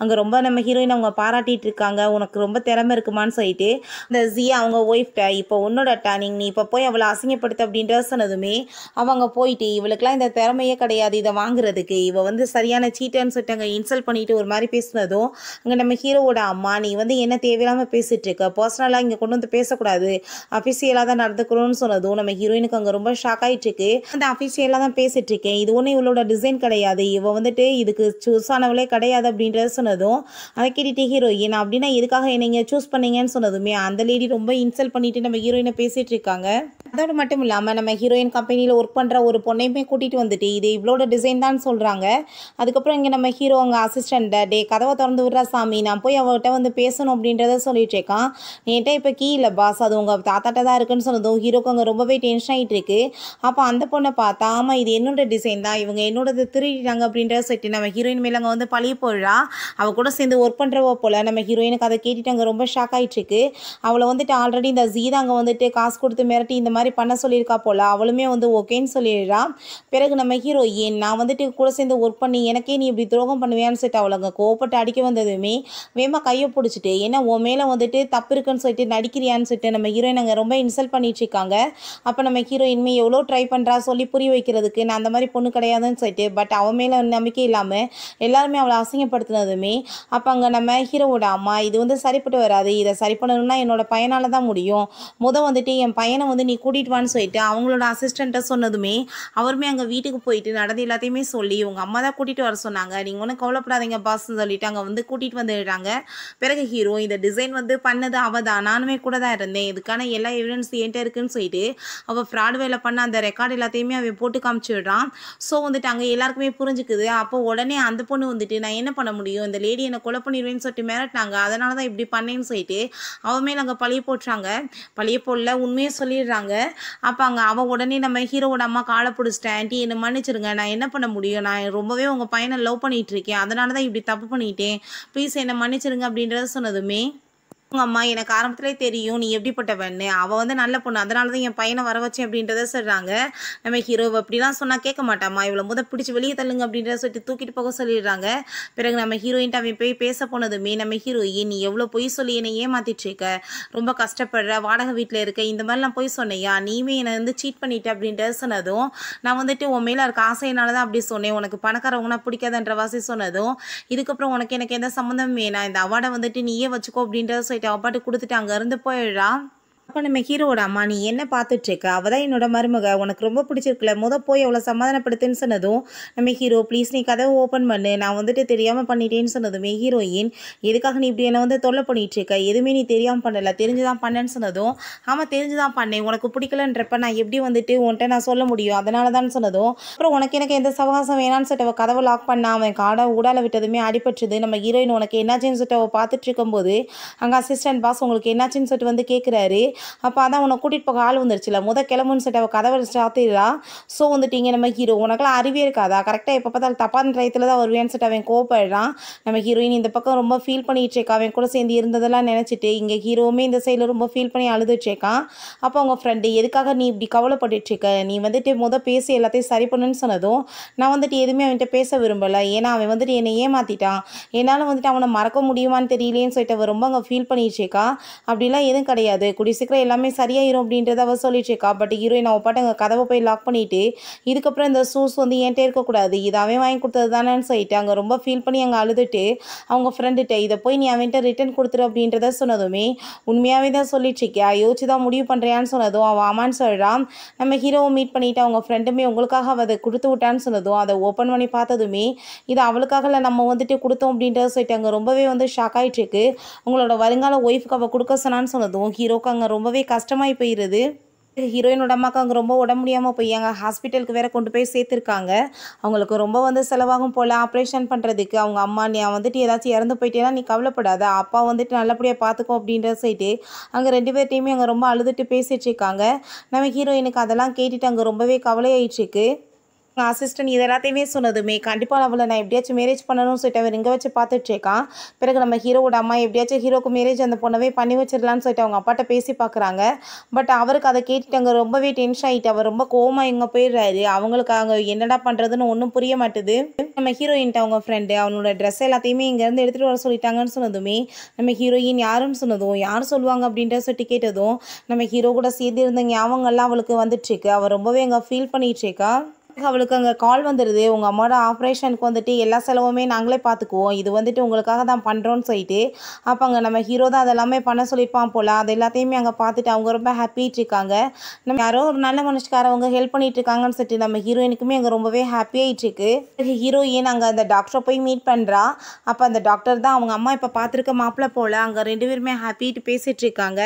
அங்கே ரொம்ப நம்ம ஹீரோயின் அவங்க பாராட்டிகிட்டு இருக்காங்க உனக்கு ரொம்ப திறமை இருக்குமான்னு சொல்லிட்டு இந்த ஜியா அவங்க ஒய்ஃப்ட இப்போ உன்னோட டேனிங் நீ இப்போ போய் அவளை அசிங்கப்படுத்த அப்படின்ற சொன்னதுமே அவங்க போயிட்டு இவளுக்கு இருக்கலாம் இந்த திறமையே கிடையாது இதை வாங்குறதுக்கு இவ வந்து சரியான சீட்டன்னு சொல்லிட்டு அங்கே இன்சல்ட் பண்ணிட்டு ஒரு மாதிரி பேசினதும் அங்கே நம்ம ஹீரோவோட அம்மா நீ வந்து என்ன தேவையில்லாமல் பேசிட்டு இருக்க பர்சனலாக இங்கே கொண்டு வந்து பேசக்கூடாது அஃபிஷியலாக தான் நடந்துக்கிறோன்னு சொன்னதும் நம்ம ஹீரோயினுக்கு அங்கே ரொம்ப ஷாக் இருக்கு அந்த அஃபிஷியலாக தான் பேசிகிட்டு இருக்கேன் இது ஒன்றும் இவளோட டிசைன் கிடையாது இவள் வந்துட்டு இதுக்கு சூஸ் ஆனவளே கிடையாது அப்படின்றத சொன்னதும் அதை கேட்டுட்டு ஹீரோயின் அப்படின்னா எதுக்காக என்னை இங்கே சூஸ் பண்ணீங்கன்னு சொன்னதுமே அந்த லேடி ரொம்ப இன்சல்ட் பண்ணிட்டு நம்ம ஹீரோயினை பேசிட்டு இருக்காங்க அதோடு மட்டும் இல்லாமல் நம்ம ஹீரோயின் கம்பெனியில் ஒர்க் பண்ணுற ஒரு பொண்ணையுமே கூட்டிகிட்டு வந்துட்டு இது இவ்வளோட டிசைன் தான் சொல்கிறாங்க அதுக்கப்புறம் இங்கே நம்ம ஹீரோ அங்கே அசிஸ்டண்ட்டை டே கதவை திறந்து விடுறா சாமி நான் போய் அவர்கிட்ட வந்து பேசணும் அப்படின்றத சொல்லிட்டு இருக்கான் என்கிட்ட இப்போ கீ இல்லை பாஸ் அது உங்கள் தாத்தாட்ட தான் இருக்குன்னு சொன்னதும் ஹீரோக்கு அங்கே ரொம்பவே டென்ஷன் ஆகிட்டு இருக்கு அப்போ அந்த பொண்ணை பார்த்தா ஆமாம் இது என்னோட டிசைன் தான் இவங்க என்னோடது திருடிட்டாங்க அப்படின்றத சொல்லிட்டு நம்ம ஹீரோயின் மேலே அங்கே வந்து பழைய போடுறா அவள் கூட சேர்ந்து ஒர்க் பண்ணுறவ போல் நம்ம ஹீரோயினுக்கு அதை கேட்டுட்டு அங்கே ரொம்ப ஷாக் ஆகிட்டுருக்கு அவளை வந்துட்டு ஆல்ரெடி இந்த ஜீதா அங்கே வந்துட்டு காசு கொடுத்து மிரட்டி இந்த மாதிரி பண்ண சொல்லியிருக்கா போல் அவளுமே வந்து ஓகேன்னு சொல்லிடுறா பிறகு நம்ம ஹீரோ ஏன் நான் வந்துட்டு கூட சேர்ந்து ஒர்க் பண்ணி எனக்கே நீ இப்படி துரோகம் பண்ணுவேன்னு சொல்லிட்டு அவளுங்க கோப்பட்டு அடிக்க வந்ததுமே வேமா கையை பிடிச்சிட்டு ஏன்னா உன் மேலே வந்துட்டு தப்பு இருக்குன்னு சொல்லிட்டு நடிக்கிறியான்னு சொல்லிட்டு நம்ம அங்கே ரொம்ப இன்சல்ட் பண்ணிட்டு இருக்காங்க அப்போ நம்ம ஹீரோயின்மே எவ்வளோ ட்ரை பண்ணுறா சொல்லி புரிய வைக்கிறதுக்கு நான் அந்த மாதிரி பொண்ணு கிடையாதுன்னு சொல்லிட்டு பட் அவன் மேலே நம்பிக்கை இல்லாமல் எல்லாருமே அவளை அசிங்கப்படுத்தினதுமே அப்போ அங்கே நம்ம ஹீரோவோட அம்மா இது வந்து சரிப்பட்டு வராது இதை சரி பண்ணணும்னா என்னோட பையனால் தான் முடியும் முத வந்துட்டு என் பையனை வந்து நீ கூட்டிகிட்டு வான்னு சொல்லிட்டு அவங்களோட அசிஸ்டண்ட்டை சொன்னதுமே அவருமே எங்கள் வீட்டுக்கு போயிட்டு நடந்த எல்லாத்தையுமே சொல்லி உங்கள் அம்மா தான் கூட்டிகிட்டு வர சொன்னாங்க நீங்கள் ஒன்றும் கவலைப்படாதீங்க பாஸ்ன்னு சொல்லிட்டு அங்கே வந்து கூட்டிகிட்டு வந்துடுறாங்க பிறகு ஹீரோ இந்த டிசைன் வந்து பண்ணது அவள் தான் நானுமே கூட தான் இருந்தேன் இதுக்கான எல்லா எவிடன்ஸ் என்கிட்ட இருக்குன்னு சொல்லிட்டு அவள் ஃப்ராட் வேலை பண்ண அந்த ரெக்கார்டு எல்லாத்தையுமே அவன் போட்டு விடுறான் ஸோ வந்துட்டு அங்கே எல்லாருக்குமே புரிஞ்சுக்குது அப்போ உடனே அந்த பொண்ணு வந்துட்டு நான் என்ன பண்ண முடியும் இந்த லேடி என்னை கொலை பண்ணிடுவேன்னு சொல்லிட்டு மிரட்டினாங்க அதனால தான் இப்படி பண்ணேன்னு சொல்லிட்டு அவன் மேலே அங்கே பழிய போட்டுறாங்க பழிய போடல உண்மையே சொல்லிடுறாங்க அப்போ அங்கே அவள் உடனே நம்ம ஹீரோவோட அம்மா காலை பிடிச்சிட்டேன் ஆண்டி என்னை மன்னிச்சிருங்க நான் என்ன பண்ண முடியும் நான் ரொம்பவே உங்கள் பையனை லவ் பண்ணிகிட்ருக்கேன் அதனால தான் இப்படி தப்பு பண்ணிட்டேன் ப்ளீஸ் என்னை மன்னிச்சிருங்க அப்படின்றத சொன்னதுமே அம்மா எனக்கு ஆரம்பத்திலே தெரியும் நீ எப்படிப்பட்ட எப்படிப்பட்டவன்னு அவள் வந்து நல்ல பொண்ணு அதனால தான் என் பையனை வர வச்சேன் அப்படின்றத சொல்கிறாங்க நம்ம ஹீரோ அப்படிலாம் சொன்னால் கேட்க மாட்டாமா இவ்வளோ முத பிடிச்சி வெளியே தள்ளுங்க அப்படின்றத சொல்லிட்டு தூக்கிட்டு போக சொல்லிடுறாங்க பிறகு நம்ம ஹீரோயின்ட்டு அவன் போய் பேச போனதுமே நம்ம ஹீரோயின் நீ எவ்வளோ பொய் சொல்லி என்னை ஏமாத்திட்டு இருக்க ரொம்ப கஷ்டப்படுற வாடகை வீட்டில் இருக்க இந்த மாதிரி நான் போய் சொன்னையா நீயுமே என்னை வந்து சீட் பண்ணிட்ட அப்படின்றத சொன்னதும் நான் வந்துட்டு உன் மேலே இருக்க ஆசையினால தான் அப்படி சொன்னேன் உனக்கு பணக்காரவங்கன்னா பிடிக்காதன்ற வாசி சொன்னதும் இதுக்கப்புறம் உனக்கு எனக்கு எந்த சம்மந்தம் வேணாம் இந்த அவார்டை வந்துட்டு நீயே வச்சுக்கோ அப்படின்றத சொல்லி அவள் பாட்டு கொடுத்துட்டு அங்கேருந்து போயிடுறான் அப்போ நம்ம ஹீரோவோட அம்மா நீ என்ன பார்த்துட்ருக்க அவள் தான் என்னோட மருமக உனக்கு ரொம்ப பிடிச்சிருக்குல்ல முத போய் அவளை சமாதானப்படுத்துன்னு சொன்னதும் நம்ம ஹீரோ ப்ளீஸ் நீ கதவை ஓப்பன் பண்ணு நான் வந்துட்டு தெரியாமல் பண்ணிட்டேன்னு சொன்னதும் ஹீரோயின் எதுக்காக நீ இப்படி என்னை வந்து தொல்லை இருக்க எதுவுமே நீ தெரியாமல் பண்ணலை தெரிஞ்சு தான் பண்ணேன்னு சொன்னதும் ஆமாம் தெரிஞ்சு தான் பண்ணேன் உனக்கு பிடிக்கலன்றப்ப நான் எப்படி வந்துட்டு உன்ட்ட நான் சொல்ல முடியும் அதனால தான் சொன்னதும் அப்புறம் உனக்கு எனக்கு எந்த சவகாசம் வேணாம்னு சொல்லிட்டு அவள் கதவை லாக் பண்ண அவன் காடை ஊடால விட்டதுமே அடிபட்டுது நம்ம ஹீரோயின் உனக்கு என்னாச்சுன்னு சொல்லிட்டு அவள் பார்த்துட்டு இருக்கும்போது அங்கே அசிஸ்டன்ட் பாஸ் உங்களுக்கு என்னாச்சுன்னு சொல்லிட்டு வந்து கேட்குறாரு அப்போ அதான் உன்னை கூட்டிகிட்டு போக ஆள் வந்துருச்சுல முத கிளம்புன்னு சொல்லிட்டு அவள் கதவை சாத்திடலாம் ஸோ இங்கே நம்ம ஹீரோ உனக்கெல்லாம் அறிவே இருக்காதா கரெக்டாக எப்போ பார்த்தாலும் தப்பான டயத்தில் தான் வருவேன்னு சொல்லிட்டு அவன் கோப்படுறான் நம்ம ஹீரோயின் இந்த பக்கம் ரொம்ப ஃபீல் பண்ணிகிட்டு இருக்கா அவன் கூட சேர்ந்து இருந்ததெல்லாம் நினச்சிட்டு இங்கே ஹீரோவுமே இந்த சைடில் ரொம்ப ஃபீல் பண்ணி அழுதுட்ருக்கான் அப்போ அவங்க ஃப்ரெண்டு எதுக்காக நீ இப்படி கவலைப்பட்டுட்டு இருக்க நீ வந்துட்டு முத பேசி எல்லாத்தையும் சரி பண்ணுன்னு சொன்னதும் நான் வந்துட்டு எதுவுமே அவன்கிட்ட பேச விரும்பலை ஏன்னா அவன் வந்துட்டு என்னை ஏமாற்றிட்டான் என்னால் வந்துட்டு அவனை மறக்க முடியுமான்னு தெரியலேன்னு சொல்லிட்டு அவன் ரொம்ப அங்கே ஃபீல் பண்ணிட்டு அப்படிலாம் எதுவும் கிடையாது குடிசுக்கு நிமிஷத்தில் எல்லாமே சரியாயிரும் அப்படின்றத சொல்லிட்டு இருக்கா பட் ஹீரோயின் அவள் அங்கே கதவை போய் லாக் பண்ணிவிட்டு இதுக்கப்புறம் இந்த ஷூஸ் வந்து என்கிட்ட இருக்கக்கூடாது இது அவன் வாங்கி கொடுத்தது தானேன்னு சொல்லிட்டு அங்கே ரொம்ப ஃபீல் பண்ணி அங்கே அழுதுட்டு அவங்க ஃப்ரெண்டுகிட்ட இதை போய் நீ அவன்கிட்ட ரிட்டன் கொடுத்துரு அப்படின்றத சொன்னதுமே உண்மையாகவே தான் சொல்லிட்டுருக்கியா யோசிச்சு தான் முடிவு பண்ணுறியான்னு சொன்னதும் அவன் ஆமான்னு சொல்கிறான் நம்ம ஹீரோவை மீட் பண்ணிவிட்டு அவங்க ஃப்ரெண்டுமே உங்களுக்காக அவள் அதை கொடுத்து விட்டான்னு சொன்னதும் அதை ஓப்பன் பண்ணி பார்த்ததுமே இது அவளுக்காக நம்ம வந்துட்டு கொடுத்தோம் அப்படின்றத சொல்லிட்டு அங்கே ரொம்பவே வந்து ஷாக் ஆகிட்டு இருக்கு உங்களோட வருங்கால ஒய்ஃபுக்கு அவள் கொடுக்க சொன்னான்னு சொன்னதும் ஹீரோக்கு அங்கே ரொம்பவே கஷ்டமாகி போயிடுது ஹீரோயினோட அம்மாக்கு அவங்க ரொம்ப உடம்பு முடியாமல் போய் அங்கே ஹாஸ்பிட்டலுக்கு வேற கொண்டு போய் சேர்த்துருக்காங்க அவங்களுக்கு ரொம்ப வந்து செலவாகும் போல் ஆப்ரேஷன் பண்ணுறதுக்கு அவங்க அம்மா நீ வந்துட்டு ஏதாச்சும் இறந்து போயிட்டேன்னா நீ கவலைப்படாத அப்பா வந்துட்டு நல்லபடியாக பார்த்துக்கோ அப்படின்ற சைட்டு அங்கே ரெண்டு பேர்ட்டையுமே அங்கே ரொம்ப அழுதுட்டு இருக்காங்க நம்ம ஹீரோயினுக்கு அதெல்லாம் கேட்டுட்டு அங்கே ரொம்பவே கவலையாயிட்டுருக்கு அசிஸ்டன்ட் இது எல்லாத்தையுமே சொன்னதுமே கண்டிப்பாக அவளை நான் எப்படியாச்சும் மேரேஜ் பண்ணணும்னு சொல்லிட்டு அவர் இங்கே வச்சு பார்த்துட்ருக்கான் பிறகு நம்ம ஹீரோவோட அம்மா எப்படியாச்சும் ஹீரோக்கு மேரேஜ் அந்த பொண்ணவே பண்ணி வச்சிடலான்னு சொல்லிட்டு அவங்க அப்பாட்ட பேசி பார்க்குறாங்க பட் அவருக்கு அதை கேட்டுட்டு அங்கே ரொம்பவே டென்ஷன் ஆகிட்டு அவர் ரொம்ப கோவமாக இங்கே போயிடுறாரு அவங்களுக்கு அங்கே என்னடா பண்ணுறதுன்னு ஒன்றும் புரிய மாட்டுது நம்ம ஹீரோயின்ட்டு அவங்க ஃப்ரெண்டு அவனோட ட்ரெஸ் எல்லாத்தையுமே இங்கேருந்து எடுத்துகிட்டு வர சொல்லிட்டாங்கன்னு சொன்னதுமே நம்ம ஹீரோயின் யாருன்னு சொன்னதும் யார் சொல்லுவாங்க அப்படின்ற சொல்லிட்டு கேட்டதும் நம்ம ஹீரோ கூட சேர்ந்து இருந்த ஞாபகங்கள்லாம் அவளுக்கு இருக்கு அவள் ரொம்பவே அங்கே ஃபீல் இருக்கா அவளுக்கு அங்கே கால் வந்துடுது உங்கள் அம்மாவோட ஆப்ரேஷனுக்கு வந்துட்டு எல்லா செலவுமே நாங்களே பார்த்துக்குவோம் இது வந்துட்டு உங்களுக்காக தான் பண்ணுறோன்னு சொல்லிட்டு அப்போ அங்கே நம்ம ஹீரோ தான் அதெல்லாமே பண்ண சொல்லியிருப்பான் போல் அது எல்லாத்தையுமே அங்கே பார்த்துட்டு அவங்க ரொம்ப ஹாப்பிட்டு இருக்காங்க நம்ம யாரோ ஒரு நல்ல மனுஷக்காரவங்க ஹெல்ப் பண்ணிட்டு இருக்காங்கன்னு சொல்லிட்டு நம்ம ஹீரோயினுக்குமே அங்கே ரொம்பவே ஹாப்பியாயிட்டு இருக்கு ஹீரோயின் அங்கே அந்த டாக்டரை போய் மீட் பண்ணுறா அப்போ அந்த டாக்டர் தான் அவங்க அம்மா இப்போ பார்த்துருக்க மாப்பிள்ளை போல் அங்கே ரெண்டு பேருமே ஹாப்பிட்டு பேசிகிட்டு இருக்காங்க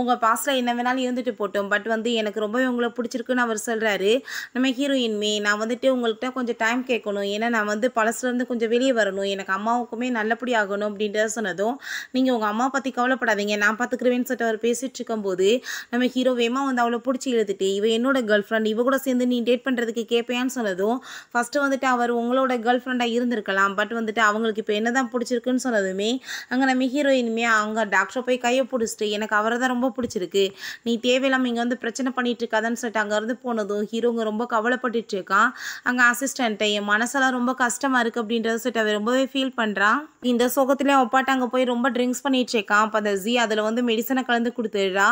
உங்கள் பாஸில் என்ன வேணாலும் இருந்துட்டு போட்டோம் பட் வந்து எனக்கு ரொம்பவே உங்களை பிடிச்சிருக்குன்னு அவர் சொல்கிறாரு நம்ம ஹீரோயின் வேணுமே நான் வந்துட்டு உங்கள்கிட்ட கொஞ்சம் டைம் கேட்கணும் ஏன்னா நான் வந்து பழசுலேருந்து கொஞ்சம் வெளியே வரணும் எனக்கு அம்மாவுக்குமே நல்லபடி ஆகணும் அப்படின்றத சொன்னதும் நீங்கள் உங்கள் அம்மா பற்றி கவலைப்படாதீங்க நான் பார்த்துக்குருவேன்னு சொல்லிட்டு அவர் பேசிகிட்டு இருக்கும்போது நம்ம ஹீரோ வேமா வந்து அவளை பிடிச்சி எழுதிட்டு இவன் என்னோட கேர்ள் ஃப்ரெண்ட் இவ கூட சேர்ந்து நீ டேட் பண்ணுறதுக்கு கேட்பேன்னு சொன்னதும் ஃபஸ்ட்டு வந்துட்டு அவர் உங்களோட கேர்ள் ஃப்ரெண்டாக இருந்திருக்கலாம் பட் வந்துட்டு அவங்களுக்கு இப்போ என்ன தான் பிடிச்சிருக்குன்னு சொன்னதுமே அங்கே நம்ம ஹீரோயினுமே அவங்க டாக்டரை போய் கையை பிடிச்சிட்டு எனக்கு அவரை தான் ரொம்ப பிடிச்சிருக்கு நீ தேவையில்லாமல் இங்கே வந்து பிரச்சனை பண்ணிட்டு இருக்காதுன்னு சொல்லிட்டு அங்கேருந்து போனதும் ஹீரோங்க ரொம்ப கவலைப்பட்டுட்டு இருக்கான் அங்கே அசிஸ்டண்ட்டை என் மனசெல்லாம் ரொம்ப கஷ்டமாக இருக்குது அப்படின்றத சொல்லிட்டு அவன் ரொம்பவே ஃபீல் பண்ணுறான் இந்த சோகத்துலேயும் ஒப்பாட்ட அங்கே போய் ரொம்ப ட்ரிங்க்ஸ் பண்ணிட்டு இருக்கான் அப்போ அந்த ஜி அதில் வந்து மெடிசனை கலந்து கொடுத்துடுறா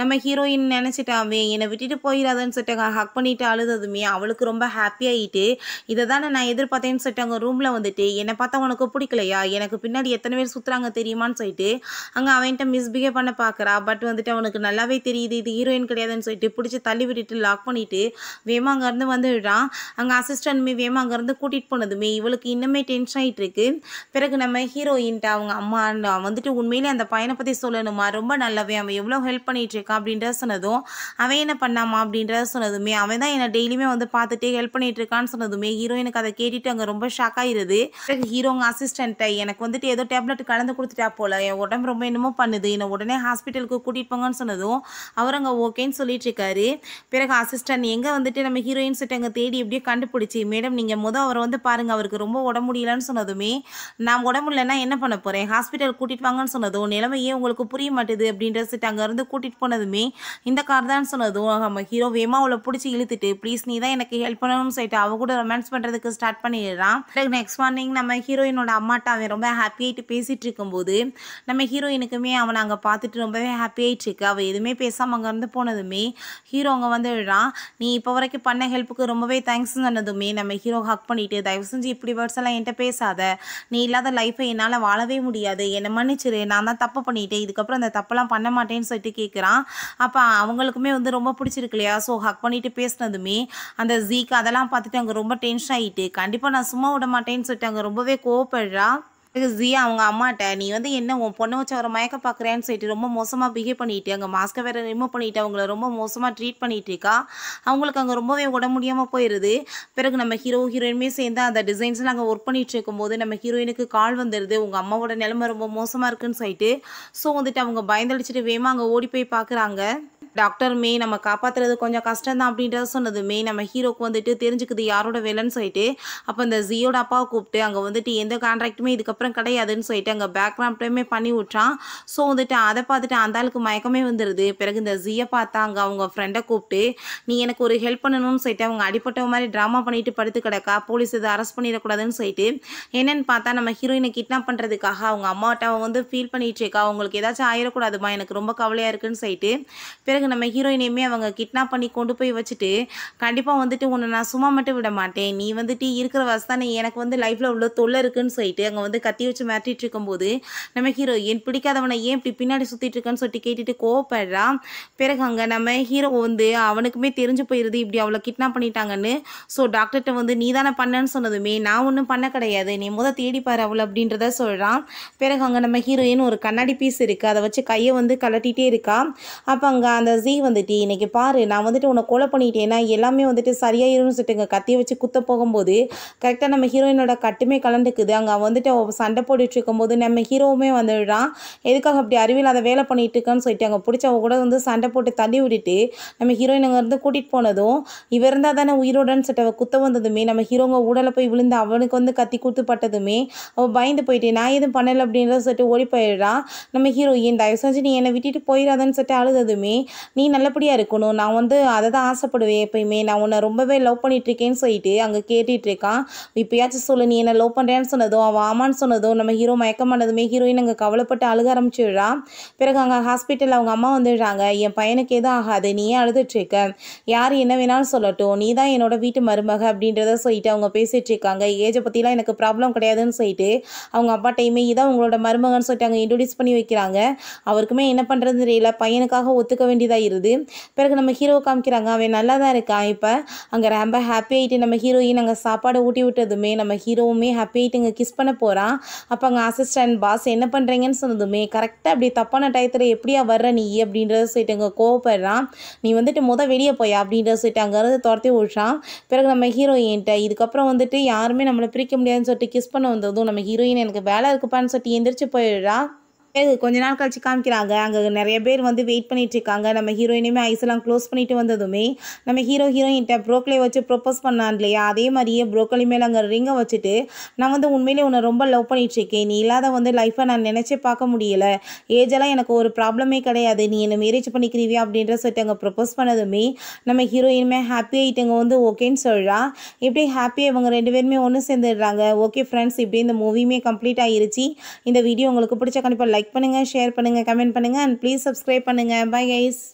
நம்ம ஹீரோயின் நினச்சிட்டாவே என்னை விட்டுட்டு போயிடாதன்னு சொல்லிட்டு ஹக் பண்ணிட்டு அழுததுமே அவளுக்கு ரொம்ப ஹாப்பியாகிட்டு இதை தானே நான் எதிர்பார்த்தேன்னு சொல்லிட்டு அங்கே ரூமில் வந்துட்டு என்னை பார்த்தா உனக்கு பிடிக்கலையா எனக்கு பின்னாடி எத்தனை பேர் சுற்றுறாங்க தெரியுமான்னு சொல்லிட்டு அங்கே அவன்கிட்ட மிஸ்பிஹேவ் பண்ண பார்க்குறா பட் வந்துட்டு அவனுக்கு நல்லாவே தெரியுது இது ஹீரோயின் கிடையாதுன்னு சொல்லிட்டு பிடிச்சி தள்ளி விட்டுட்டு லாக் பண்ணிவிட்டு வேமா அங்கேருந்து வந்து சொல்லிடுறான் அங்கே அசிஸ்டன்ட் மேவியம் அங்கேருந்து கூட்டிகிட்டு போனதுமே இவளுக்கு இன்னுமே டென்ஷன் ஆகிட்டு இருக்கு பிறகு நம்ம ஹீரோயின்ட்டு அவங்க அம்மா வந்துட்டு உண்மையிலே அந்த பையனை பற்றி சொல்லணுமா ரொம்ப நல்லாவே அவன் எவ்வளோ ஹெல்ப் பண்ணிகிட்டு இருக்கான் அப்படின்றத சொன்னதும் அவன் என்ன பண்ணாமா அப்படின்றத சொன்னதுமே அவன் தான் என்னை டெய்லியுமே வந்து பார்த்துட்டு ஹெல்ப் பண்ணிகிட்டு இருக்கான்னு சொன்னதுமே ஹீரோயினுக்கு அதை கேட்டுட்டு அங்கே ரொம்ப ஷாக் ஆகிடுது பிறகு ஹீரோங்க அசிஸ்டண்ட்டை எனக்கு வந்துட்டு ஏதோ டேப்லெட் கலந்து கொடுத்துட்டா போல என் உடம்பு ரொம்ப என்னமோ பண்ணுது என்னை உடனே ஹாஸ்பிட்டலுக்கு கூட்டிகிட்டு போங்கன்னு சொன்னதும் அவர் அங்கே ஓகேன்னு சொல்லிட்டு இருக்காரு பிறகு அசிஸ்டன்ட் எங்கே வந்துட்டு நம்ம ஹீரோயின் சிட்ட அங்கே தேடி எப்படியோ கண்டுபிடிச்சி மேடம் நீங்கள் முதல் அவரை வந்து பாருங்கள் அவருக்கு ரொம்ப உடம்பு முடியலன்னு சொன்னதுமே நான் உடம்பு இல்லைன்னா என்ன பண்ண போகிறேன் ஹாஸ்பிட்டல் கூட்டிகிட்டு வாங்கன்னு சொன்னதும் நிலைமையே உங்களுக்கு புரிய மாட்டேது அப்படின்ற அங்கேருந்து கூட்டிகிட்டு போனதுமே இந்த கார் தான் சொன்னதும் நம்ம ஹீரோ வேமா அவளை பிடிச்சி இழுத்துட்டு ப்ளீஸ் நீ தான் எனக்கு ஹெல்ப் பண்ணணும்னு சொல்லிட்டு அவ கூட ரொமான்ஸ் பண்ணுறதுக்கு ஸ்டார்ட் பண்ணிடுறான் நெக்ஸ்ட் மார்னிங் நம்ம ஹீரோயினோட அம்மாட்ட அவன் ரொம்ப ஹாப்பி பேசிட்டு பேசிகிட்டு இருக்கும்போது நம்ம ஹீரோயினுக்குமே அவனை அங்கே பார்த்துட்டு ரொம்பவே ஹாப்பி இருக்கு அவள் எதுவுமே பேசாமல் அங்கேருந்து போனதுமே ஹீரோ அங்கே வந்துடுறான் நீ இப்போ வரைக்கும் பண்ண ஹெல்ப்புக்கு ரொம்ப ரொம்பவே தேங்க்ஸ் சொன்னதுமே நம்ம ஹீரோ ஹக் பண்ணிட்டு தயவு செஞ்சு இப்படி வேர்ட்ஸ் எல்லாம் என்கிட்ட பேசாத நீ இல்லாத லைஃப்பை என்னால் வாழவே முடியாது என்னை மன்னிச்சிரு நான் தான் தப்பு பண்ணிட்டேன் இதுக்கப்புறம் அந்த தப்பெல்லாம் பண்ண மாட்டேன்னு சொல்லிட்டு கேட்குறான் அப்போ அவங்களுக்குமே வந்து ரொம்ப பிடிச்சிருக்கு இல்லையா ஸோ ஹக் பண்ணிவிட்டு பேசினதுமே அந்த ஜீக்கு அதெல்லாம் பார்த்துட்டு அங்கே ரொம்ப டென்ஷன் ஆகிட்டு கண்டிப்பாக நான் சும்மா விட மாட்டேன்னு சொல்லிட்டு அங்கே ரொம்பவே கோவப்படுறா ஜியா அவங்க அம்மாட்ட நீ வந்து என்ன உன் பொண்ணை வச்சு அவரை மயக்க பார்க்குறேன்னு சொல்லிட்டு ரொம்ப மோசமாக பிஹேவ் பண்ணிட்டு அங்கே மாஸ்க்கை வேற ரிமூவ் பண்ணிட்டு அவங்கள ரொம்ப மோசமாக ட்ரீட் பண்ணிட்டு இருக்கா அவங்களுக்கு அங்கே ரொம்பவே உடம்பு முடியாமல் போயிடுது பிறகு நம்ம ஹீரோ ஹீரோயினுமே சேர்ந்து அந்த டிசைன்ஸ் நாங்கள் ஒர்க் பண்ணிட்டு இருக்கும்போது நம்ம ஹீரோயினுக்கு கால் வந்துடுது உங்கள் அம்மாவோட நிலைமை ரொம்ப மோசமாக இருக்குன்னு சொல்லிட்டு ஸோ வந்துட்டு அவங்க பயந்தடிச்சிட்டு வேகமாக அங்கே ஓடி போய் பார்க்குறாங்க டாக்டர் மே நம்ம காப்பாற்றுறது கொஞ்சம் கஷ்டம் தான் அப்படின்றத சொன்னது மே நம்ம ஹீரோக்கு வந்துட்டு தெரிஞ்சுக்குது யாரோட வேலைன்னு சொல்லிட்டு அப்போ இந்த ஜியோட அப்பாவை கூப்பிட்டு அங்கே வந்துட்டு எந்த கான்ட்ராக்ட்டுமே இதுக்கப்புறம் கிடையாதுன்னு சொல்லிட்டு அங்கே பேக்ரவுண்ட்லேயுமே பண்ணி விட்றான் ஸோ வந்துட்டு அதை பார்த்துட்டு அந்த ஆளுக்கு மயக்கமே வந்துடுது பிறகு இந்த ஜியை பார்த்தா அங்கே அவங்க ஃப்ரெண்டை கூப்பிட்டு நீ எனக்கு ஒரு ஹெல்ப் பண்ணணும்னு சொல்லிட்டு அவங்க அடிப்பட்ட மாதிரி ட்ராமா பண்ணிட்டு படுத்து கிடக்கா போலீஸ் இதை அரெஸ்ட் பண்ணிடக்கூடாதுன்னு சொல்லிட்டு என்னென்னு பார்த்தா நம்ம ஹீரோயினை கிட்னாப் பண்ணுறதுக்காக அவங்க அம்மாவிட்ட அவங்க வந்து ஃபீல் பண்ணிட்டு இருக்கா அவங்களுக்கு ஏதாச்சும் ஆயிடக்கூடாதுமா எனக்கு ரொம்ப கவலையாக இருக்குன்னு சொல்லிட்டு பிறகு நம்ம ஹீரோயினையுமே அவங்க கிட்னாப் பண்ணி கொண்டு போய் வச்சுட்டு கண்டிப்பாக வந்துட்டு உன்னை நான் சும்மா மட்டும் விட மாட்டேன் நீ வந்துட்டு இருக்கிற வசதானே எனக்கு வந்து லைஃப்பில் உள்ள தொல்லை இருக்குன்னு சொல்லிட்டு அங்கே வந்து கத்தி வச்சு மாட்டிட்டு இருக்கும்போது நம்ம ஹீரோ என் பிடிக்காதவனை ஏன் இப்படி பின்னாடி சுற்றிட்டு இருக்கேன்னு சொல்லிட்டு கேட்டுட்டு கோவப்படுறான் பிறகு அங்கே நம்ம ஹீரோ வந்து அவனுக்குமே தெரிஞ்சு போயிடுது இப்படி அவளை கிட்னாப் பண்ணிட்டாங்கன்னு ஸோ டாக்டர்கிட்ட வந்து நீ தானே பண்ணேன்னு சொன்னதுமே நான் ஒன்றும் பண்ண கிடையாது நீ முத தேடிப்பார் அவள் அப்படின்றத சொல்கிறான் பிறகு அங்கே நம்ம ஹீரோயின் ஒரு கண்ணாடி பீஸ் இருக்குது அதை வச்சு கையை வந்து கலட்டிகிட்டே இருக்கா அப்போ அங்கே அந்த அந்த ஜி வந்துட்டு இன்றைக்கி பாரு நான் வந்துட்டு உன்னை கொலை பண்ணிட்டேன்னா எல்லாமே வந்துட்டு சரியாக சொல்லிட்டு இங்கே கத்தியை வச்சு குத்த போகும்போது கரெக்டாக நம்ம ஹீரோயினோட கட்டுமே கலந்துக்குது அங்கே வந்துட்டு சண்டை போட்டுட்டு இருக்கும்போது நம்ம ஹீரோவுமே வந்துடுறான் எதுக்காக அப்படி அதை வேலை பண்ணிட்டு இருக்கான்னு சொல்லிட்டு அங்கே பிடிச்சவங்க கூட வந்து சண்டை போட்டு தள்ளி விட்டுட்டு நம்ம ஹீரோயின் அங்கேருந்து கூட்டிகிட்டு போனதும் இவர் இருந்தால் தானே உயிரோடன்னு சொல்லிட்டு அவள் குத்த வந்ததுமே நம்ம ஹீரோங்க உடலை போய் விழுந்து அவனுக்கு வந்து கத்தி கொடுத்துப்பட்டதுமே அவள் பயந்து போயிட்டு நான் எதுவும் பண்ணலை அப்படின்றத சொல்லிட்டு ஓடி போயிடுறான் நம்ம ஹீரோயின் தயவு செஞ்சு நீ என்னை விட்டுட்டு போயிடாதன்னு சொல்லிட்டு அழுததுமே நீ நல்லபடியாக இருக்கணும் நான் வந்து அதை தான் ஆசைப்படுவேன் எப்பயுமே நான் உன்னை ரொம்பவே லவ் பண்ணிகிட்ருக்கேன்னு சொல்லிட்டு அங்கே இருக்கான் இப்போயாச்சும் சொல்லு நீ என்னை லவ் பண்ணுறேன்னு சொன்னதும் அவன் ஆமான்னு சொன்னதும் நம்ம ஹீரோ மயக்கமானதுமே ஹீரோயின் அங்கே கவலைப்பட்டு அழுக ஆரம்பிச்சிடுறா பிறகு அங்கே ஹாஸ்பிட்டலில் அவங்க அம்மா வந்துடுறாங்க என் பையனுக்கு எதுவும் ஆகாது நீ ஏன் அழுதுட்ருக்க யார் என்ன வேணாலும் சொல்லட்டும் நீ தான் என்னோட வீட்டு மருமக அப்படின்றத சொல்லிட்டு அவங்க பேசிகிட்டு இருக்காங்க ஏஜை பற்றிலாம் எனக்கு ப்ராப்ளம் கிடையாதுன்னு சொல்லிட்டு அவங்க டைமே இதான் உங்களோட மருமகன்னு சொல்லிட்டு அங்கே இன்ட்ரொடியூஸ் பண்ணி வைக்கிறாங்க அவருக்குமே என்ன பண்ணுறதுன்னு தெரியல பையனுக்காக ஒத்துக்க வேண்டியது இருது பிறகு நம்ம ஹீரோ காமிக்கிறாங்க அவன் நல்லா தான் இருக்கான் இப்போ அங்கே ரொம்ப ஹாப்பி ஆகிட்டு நம்ம ஹீரோயின் அங்கே சாப்பாடு ஊட்டி விட்டதுமே நம்ம ஹீரோவுமே ஹாப்பி ஆகிட்டு இங்கே கிஸ் பண்ண போகிறான் அப்போ அங்கே அசிஸ்டன்ட் பாஸ் என்ன பண்ணுறீங்கன்னு சொன்னதுமே கரெக்டாக அப்படி தப்பான டயத்தில் எப்படியா வர்ற நீ அப்படின்றத சொல்லிட்டு அங்கே கோவப்படுறான் நீ வந்துட்டு மொதல் வெளியே போய் அப்படின்றத சொல்லிட்டு அங்கேருந்து துரத்தி விழுறான் பிறகு நம்ம ஹீரோயின்ட்ட இதுக்கப்புறம் வந்துட்டு யாருமே நம்மளை பிரிக்க முடியாதுன்னு சொல்லிட்டு கிஸ் பண்ண வந்ததும் நம்ம ஹீரோயின் எனக்கு வேலை இருக்குப்பான்னு சொல்லிட்டு எந்திரிச்சு போயிடுறான் கொஞ்ச நாள் கழிச்சு காமிக்கிறாங்க அங்கே நிறைய பேர் வந்து வெயிட் பண்ணிட்டு இருக்காங்க நம்ம ஹீரோயினுமே ஐஸ்லாம் க்ளோஸ் பண்ணிட்டு வந்ததுமே நம்ம ஹீரோ ஹீரோயின்கிட்ட ப்ரோக்லே வச்சு ப்ரொப்போஸ் பண்ணான் இல்லையா அதே மாதிரியே ப்ரோக்கலி மேல அங்கே ரிங்கை வச்சுட்டு நான் வந்து உண்மையிலே உன்னை ரொம்ப லவ் பண்ணிட்டு இருக்கேன் நீ இல்லாத வந்து லைஃப்பை நான் நினைச்சே பார்க்க முடியல ஏஜெல்லாம் எனக்கு ஒரு ப்ராப்ளமே கிடையாது நீ என்னை மேரேஜ் பண்ணிக்கிறீவியா அப்படின்ற சொல்லிட்டு அங்கே ப்ரொப்போஸ் பண்ணதுமே நம்ம ஹீரோயினுமே ஹாப்பி ஆகிட்டுங்க வந்து ஓகேன்னு சொல்றா எப்படி ஹாப்பியாக இவங்க ரெண்டு பேருமே ஒன்று சேர்ந்துடுறாங்க ஓகே ஃப்ரெண்ட்ஸ் இப்படி இந்த மூவியுமே கம்ப்ளீட் ஆகிருச்சு இந்த வீடியோ உங்களுக்கு பிடிச்ச கண்டிப்பாக லைக் பண்ணுங்கள் ஷேர் பண்ணுங்கள் கமெண்ட் பண்ணுங்கள் அண்ட் ப்ளீஸ் சப்ஸ்கிரைப் பண்ணுங்கள் பை கைஸ்